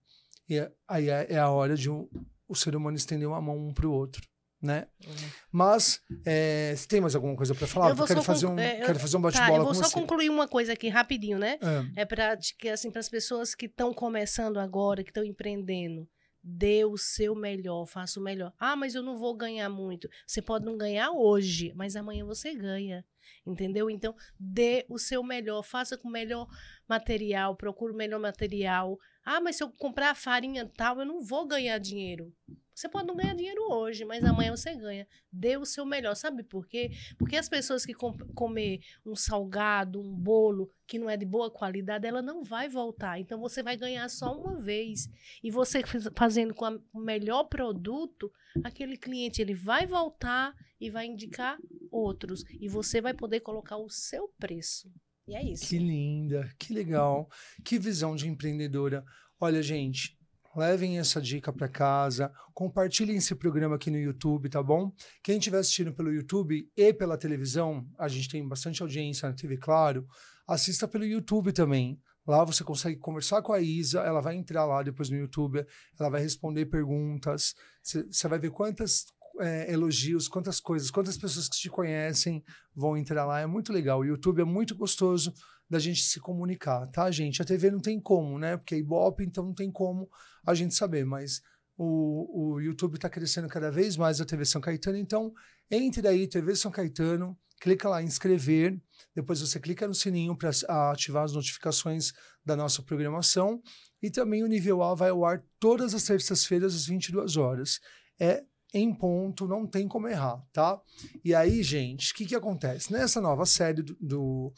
[SPEAKER 1] E é, aí é, é a hora de um, o ser humano estender uma mão um para o outro né? Uhum. Mas é, você tem mais alguma coisa para falar? Eu, é, eu quero, fazer um, eu, quero fazer um bate-bola tá, Eu vou só você. concluir
[SPEAKER 2] uma coisa aqui rapidinho, né? Ah. É, é para assim, as pessoas que estão começando agora, que estão empreendendo. Dê o seu melhor, faça o melhor. Ah, mas eu não vou ganhar muito. Você pode não ganhar hoje, mas amanhã você ganha. Entendeu? Então, dê o seu melhor, faça com o melhor material, procure o melhor material. Ah, mas se eu comprar farinha tal, eu não vou ganhar dinheiro. Você pode não ganhar dinheiro hoje, mas amanhã você ganha. Dê o seu melhor. Sabe por quê? Porque as pessoas que com comer um salgado, um bolo que não é de boa qualidade, ela não vai voltar. Então você vai ganhar só uma vez. E você *laughs* fazendo com o melhor produto, aquele cliente ele vai voltar e vai indicar outros. E você vai poder colocar o seu preço. E é isso.
[SPEAKER 1] Que linda, que legal, que visão de empreendedora. Olha, gente, Levem essa dica para casa, compartilhem esse programa aqui no YouTube, tá bom? Quem estiver assistindo pelo YouTube e pela televisão, a gente tem bastante audiência na TV Claro, assista pelo YouTube também. Lá você consegue conversar com a Isa, ela vai entrar lá depois no YouTube, ela vai responder perguntas. Você vai ver quantas é, elogios, quantas coisas, quantas pessoas que te conhecem vão entrar lá. É muito legal. O YouTube é muito gostoso da gente se comunicar, tá, gente? A TV não tem como, né? Porque é Ibope, então não tem como a gente saber, mas o, o YouTube está crescendo cada vez mais a TV São Caetano, então entre aí, TV São Caetano, clica lá em inscrever, depois você clica no sininho para ativar as notificações da nossa programação e também o Nível A vai ao ar todas as terças-feiras às 22 horas. É em ponto, não tem como errar, tá? E aí, gente, o que, que acontece? Nessa nova série do, do,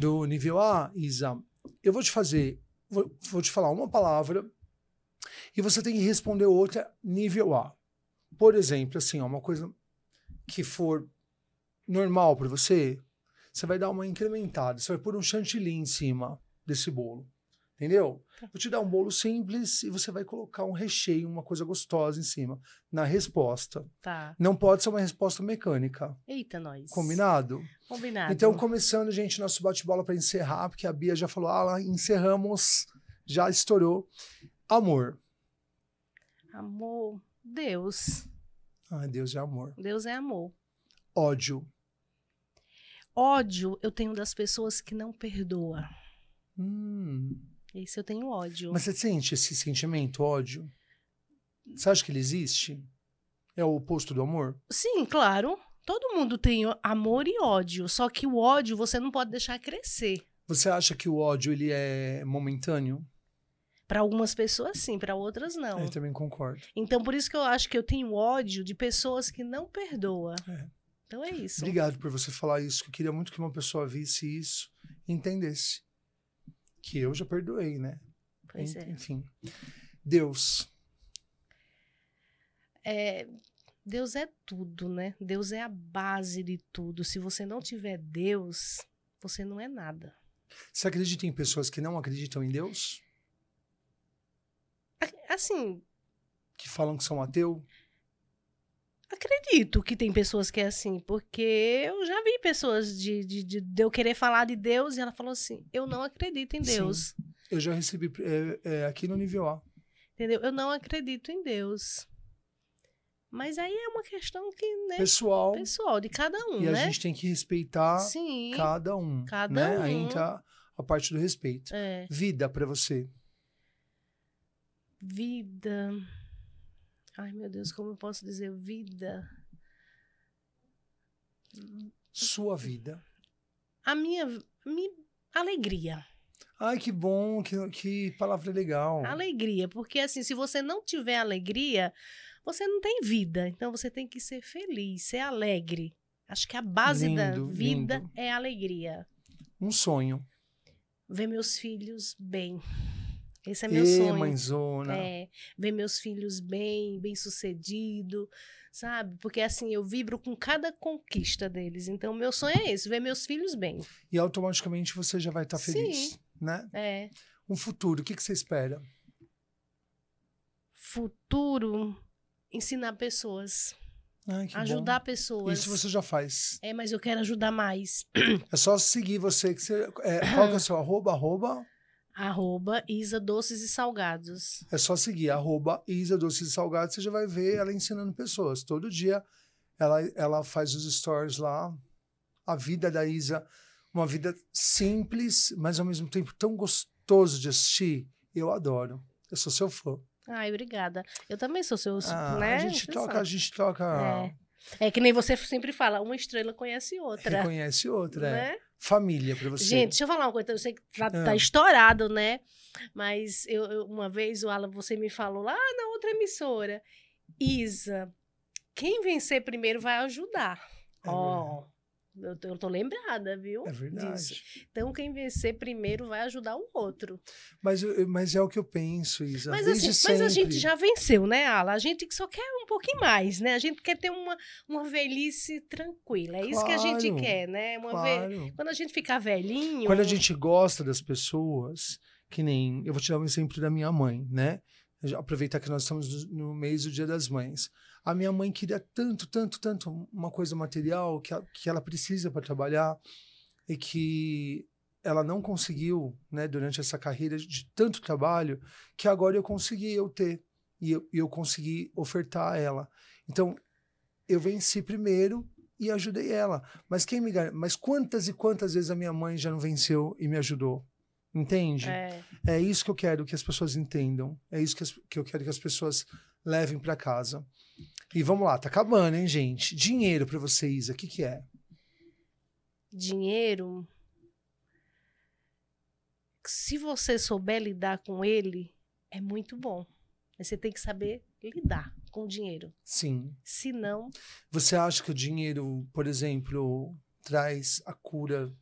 [SPEAKER 1] do nível A, Isa, eu vou te fazer, vou, vou te falar uma palavra e você tem que responder outra nível A. Por exemplo, assim, ó, uma coisa que for normal para você, você vai dar uma incrementada, você vai pôr um chantilly em cima desse bolo. Entendeu? Vou tá. te dar um bolo simples e você vai colocar um recheio, uma coisa gostosa em cima, na resposta. Tá. Não pode ser uma resposta mecânica.
[SPEAKER 2] Eita, nós.
[SPEAKER 1] Combinado?
[SPEAKER 2] Combinado. Então,
[SPEAKER 1] começando, gente, nosso bate-bola para encerrar, porque a Bia já falou, ah, encerramos, já estourou. Amor.
[SPEAKER 2] Amor, Deus.
[SPEAKER 1] Ah, Deus é amor.
[SPEAKER 2] Deus é amor. Ódio. Ódio eu tenho das pessoas que não perdoa.
[SPEAKER 1] Hum.
[SPEAKER 2] Esse eu tenho ódio. Mas você
[SPEAKER 1] sente esse sentimento, ódio? Você acha que ele existe? É o oposto do amor?
[SPEAKER 2] Sim, claro. Todo mundo tem amor e ódio, só que o ódio você não pode deixar crescer.
[SPEAKER 1] Você acha que o ódio ele é momentâneo? Para algumas pessoas sim, para outras não. Eu também concordo.
[SPEAKER 2] Então por isso que eu acho que eu tenho ódio de pessoas que não perdoa. É. Então é isso. Obrigado
[SPEAKER 1] por você falar isso. Eu queria muito que uma pessoa visse isso, entendesse que eu já perdoei, né? Pois é. Enfim. Deus.
[SPEAKER 2] É, Deus é tudo, né? Deus é a base de tudo. Se você não tiver Deus, você não é nada.
[SPEAKER 1] Você acredita em pessoas que não acreditam em Deus? Assim. Que falam que são ateu?
[SPEAKER 2] Acredito que tem pessoas que é assim, porque eu já vi pessoas de, de, de, de eu querer falar de Deus e ela falou assim: eu não acredito em Deus. Sim.
[SPEAKER 1] Eu já recebi é, é, aqui no nível A.
[SPEAKER 2] Entendeu? Eu não acredito em Deus. Mas aí é uma questão que, né? Pessoal. Pessoal, de cada um, e né? a gente
[SPEAKER 1] tem que respeitar Sim, cada um. Cada né? um. Aí entra a parte do respeito. É. Vida para você.
[SPEAKER 2] Vida. Ai, meu Deus, como eu posso dizer? Vida.
[SPEAKER 1] Sua vida. A minha, minha alegria. Ai, que bom, que, que palavra legal.
[SPEAKER 2] Alegria, porque assim, se você não tiver alegria, você não tem vida. Então você tem que ser feliz, ser alegre. Acho que a base lindo, da vida lindo. é alegria.
[SPEAKER 1] Um sonho.
[SPEAKER 2] Ver meus filhos bem. Esse é meu e, sonho. mãezona. É, ver meus filhos bem, bem-sucedido, sabe? Porque assim, eu vibro com cada conquista deles. Então, meu sonho é esse, ver meus filhos bem.
[SPEAKER 1] E automaticamente você já vai estar tá feliz, Sim. né? É. Um futuro, o que, que você espera?
[SPEAKER 2] Futuro, ensinar pessoas.
[SPEAKER 1] Ai, ajudar bom. pessoas. Isso você já faz.
[SPEAKER 2] É, mas eu quero ajudar mais.
[SPEAKER 1] É só seguir você. Que você é, qual que é o seu arroba, arroba?
[SPEAKER 2] Arroba Isa Doces e Salgados.
[SPEAKER 1] É só seguir, arroba Isa Doces e Salgados, você já vai ver ela ensinando pessoas. Todo dia ela, ela faz os stories lá. A vida da Isa, uma vida simples, mas ao mesmo tempo tão gostoso de assistir. Eu adoro. Eu sou seu fã.
[SPEAKER 2] Ai, obrigada. Eu também sou seu,
[SPEAKER 1] ah, né? A gente você toca, sabe. a gente toca.
[SPEAKER 2] É. é. que nem você sempre fala, uma estrela conhece outra. Conhece
[SPEAKER 1] outra, é. né? é família para você? Gente, deixa
[SPEAKER 2] eu falar uma coisa. Eu sei que tá, tá ah. estourado, né? Mas eu, eu, uma vez, o Alan, você me falou lá na outra emissora. Isa, quem vencer primeiro vai ajudar. É Ó. É. Oh. Eu tô, eu tô, lembrada, viu? É verdade. Disso. Então, quem vencer primeiro vai ajudar o
[SPEAKER 1] outro. Mas, mas é o que eu penso, Isa. Mas, assim, mas a gente já
[SPEAKER 2] venceu, né, Ala? A gente só quer um pouquinho mais, né? A gente quer ter uma, uma velhice tranquila. É claro, isso que a gente quer, né? Uma claro. ve... Quando a gente ficar velhinho. Quando a gente
[SPEAKER 1] gosta das pessoas, que nem. Eu vou te dar um exemplo da minha mãe, né? Aproveitar que nós estamos no mês do Dia das Mães. A minha mãe queria tanto, tanto, tanto uma coisa material que, a, que ela precisa para trabalhar e que ela não conseguiu, né, durante essa carreira de tanto trabalho, que agora eu consegui eu ter e eu, eu consegui ofertar a ela. Então, eu venci primeiro e ajudei ela. Mas quem me mas quantas e quantas vezes a minha mãe já não venceu e me ajudou? Entende? É, é isso que eu quero que as pessoas entendam. É isso que, as, que eu quero que as pessoas levem para casa. E vamos lá, tá acabando, hein, gente? Dinheiro para você, Isa, o que, que é?
[SPEAKER 2] Dinheiro. Se você souber lidar com ele, é muito bom. Mas você tem que saber lidar com o dinheiro. Sim. Se não.
[SPEAKER 1] Você acha que o dinheiro, por exemplo, traz a cura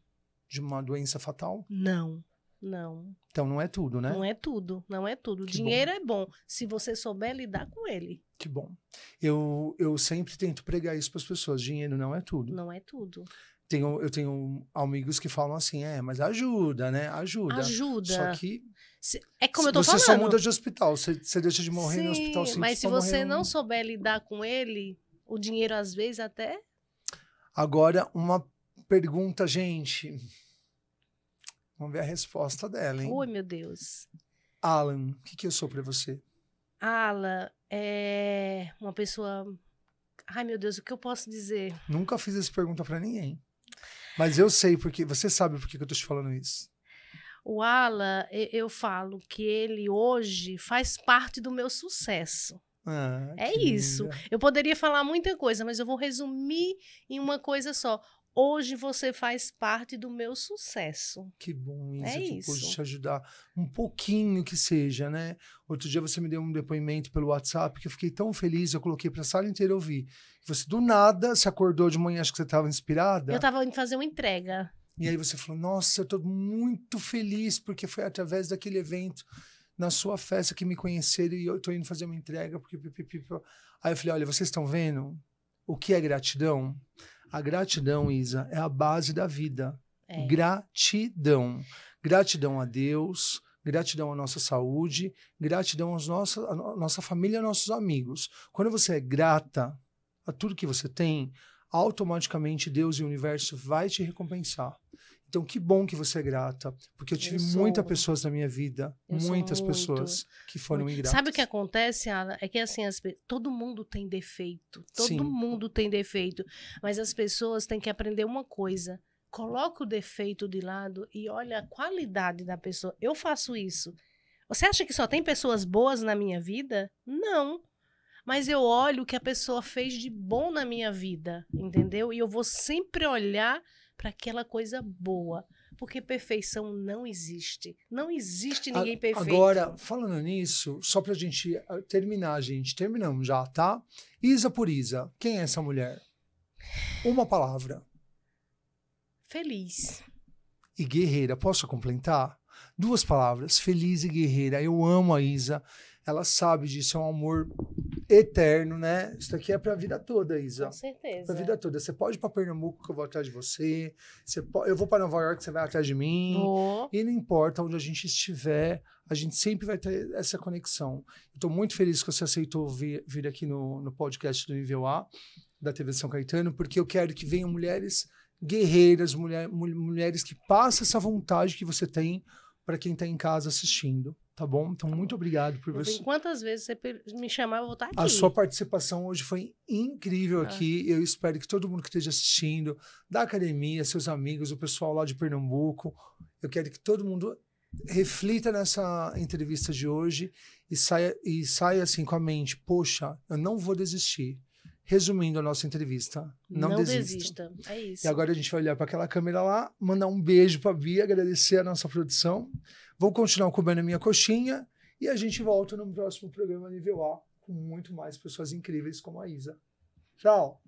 [SPEAKER 1] de uma doença fatal?
[SPEAKER 2] Não. Não.
[SPEAKER 1] Então não é tudo, né? Não é
[SPEAKER 2] tudo, não é tudo. Que Dinheiro bom. é bom se você souber lidar com ele.
[SPEAKER 1] Que bom. Eu, eu sempre tento pregar isso para as pessoas. Dinheiro não é tudo. Não é tudo. Tenho, eu tenho amigos que falam assim, é, mas ajuda, né? Ajuda. Ajuda. Só que.
[SPEAKER 2] Se, é como eu tô você falando. Você só muda
[SPEAKER 1] de hospital, você, você deixa de morrer Sim, no hospital sem Mas se você não
[SPEAKER 2] souber lidar com ele, o dinheiro às vezes até.
[SPEAKER 1] Agora, uma pergunta, gente Vamos ver a resposta dela, hein? Oi,
[SPEAKER 2] meu Deus.
[SPEAKER 1] Alan, o que, que eu sou para você?
[SPEAKER 2] Alan é uma pessoa. Ai, meu Deus, o que eu posso dizer?
[SPEAKER 1] Nunca fiz essa pergunta para ninguém. Mas eu sei porque. Você sabe por que eu tô te falando isso.
[SPEAKER 2] O Alan, eu falo que ele hoje faz parte do meu sucesso. Ah, é isso. Linda. Eu poderia falar muita coisa, mas eu vou resumir em uma coisa só. Hoje você faz parte do meu sucesso.
[SPEAKER 1] Que bom é isso. É que isso. Pude te ajudar um pouquinho que seja, né? Outro dia você me deu um depoimento pelo WhatsApp que eu fiquei tão feliz, eu coloquei para a sala inteira ouvir. Você do nada se acordou de manhã, acho que você estava inspirada. Eu
[SPEAKER 2] estava indo fazer uma entrega.
[SPEAKER 1] E aí você falou: "Nossa, eu estou muito feliz porque foi através daquele evento na sua festa que me conheceram e eu estou indo fazer uma entrega porque Aí eu falei: "Olha, vocês estão vendo o que é gratidão?" A gratidão, Isa, é a base da vida. É. Gratidão. Gratidão a Deus, gratidão à nossa saúde, gratidão aos nossos à nossa família, aos nossos amigos. Quando você é grata a tudo que você tem, automaticamente Deus e o universo vai te recompensar. Então, que bom que você é grata, porque eu tive muitas pessoas na minha vida, eu muitas muito, pessoas que foram muito. ingratas. Sabe
[SPEAKER 2] o que acontece, Ana? É que assim, as, todo mundo tem defeito, todo Sim. mundo tem defeito, mas as pessoas têm que aprender uma coisa, coloca o defeito de lado e olha a qualidade da pessoa. Eu faço isso. Você acha que só tem pessoas boas na minha vida? Não. Mas eu olho o que a pessoa fez de bom na minha vida, entendeu? E eu vou sempre olhar para aquela coisa boa. Porque perfeição não existe. Não existe ninguém perfeito. Agora,
[SPEAKER 1] falando nisso, só para a gente ah, terminar, gente, terminamos já, tá? Isa por Isa, quem é essa mulher? Uma palavra.
[SPEAKER 2] Feliz.
[SPEAKER 1] E guerreira, posso complementar? Duas palavras, feliz e guerreira. Eu amo a Isa, ela sabe disso, é um amor eterno, né? Isso aqui é para a vida toda, Isa. Com certeza. Para a vida toda. Você pode ir para Pernambuco que eu vou atrás de você. você pode... Eu vou para Nova York, você vai atrás de mim. Oh. E não importa onde a gente estiver, a gente sempre vai ter essa conexão. Estou muito feliz que você aceitou vir, vir aqui no, no podcast do Nível A, da TV São Caetano, porque eu quero que venham mulheres guerreiras, mulher, mulheres que passem essa vontade que você tem para quem está em casa assistindo. Tá bom? Então, tá muito obrigado por você.
[SPEAKER 2] quantas vezes você me chamar, eu vou estar tá aqui. A sua
[SPEAKER 1] participação hoje foi incrível ah. aqui. Eu espero que todo mundo que esteja assistindo, da academia, seus amigos, o pessoal lá de Pernambuco, eu quero que todo mundo reflita nessa entrevista de hoje e saia, e saia assim com a mente: poxa, eu não vou desistir. Resumindo a nossa entrevista, não, não desista.
[SPEAKER 2] desista. É isso. E agora
[SPEAKER 1] a gente vai olhar para aquela câmera lá, mandar um beijo para a Bia, agradecer a nossa produção. Vou continuar comendo minha coxinha e a gente volta no próximo programa nível A com muito mais pessoas incríveis como a Isa. Tchau!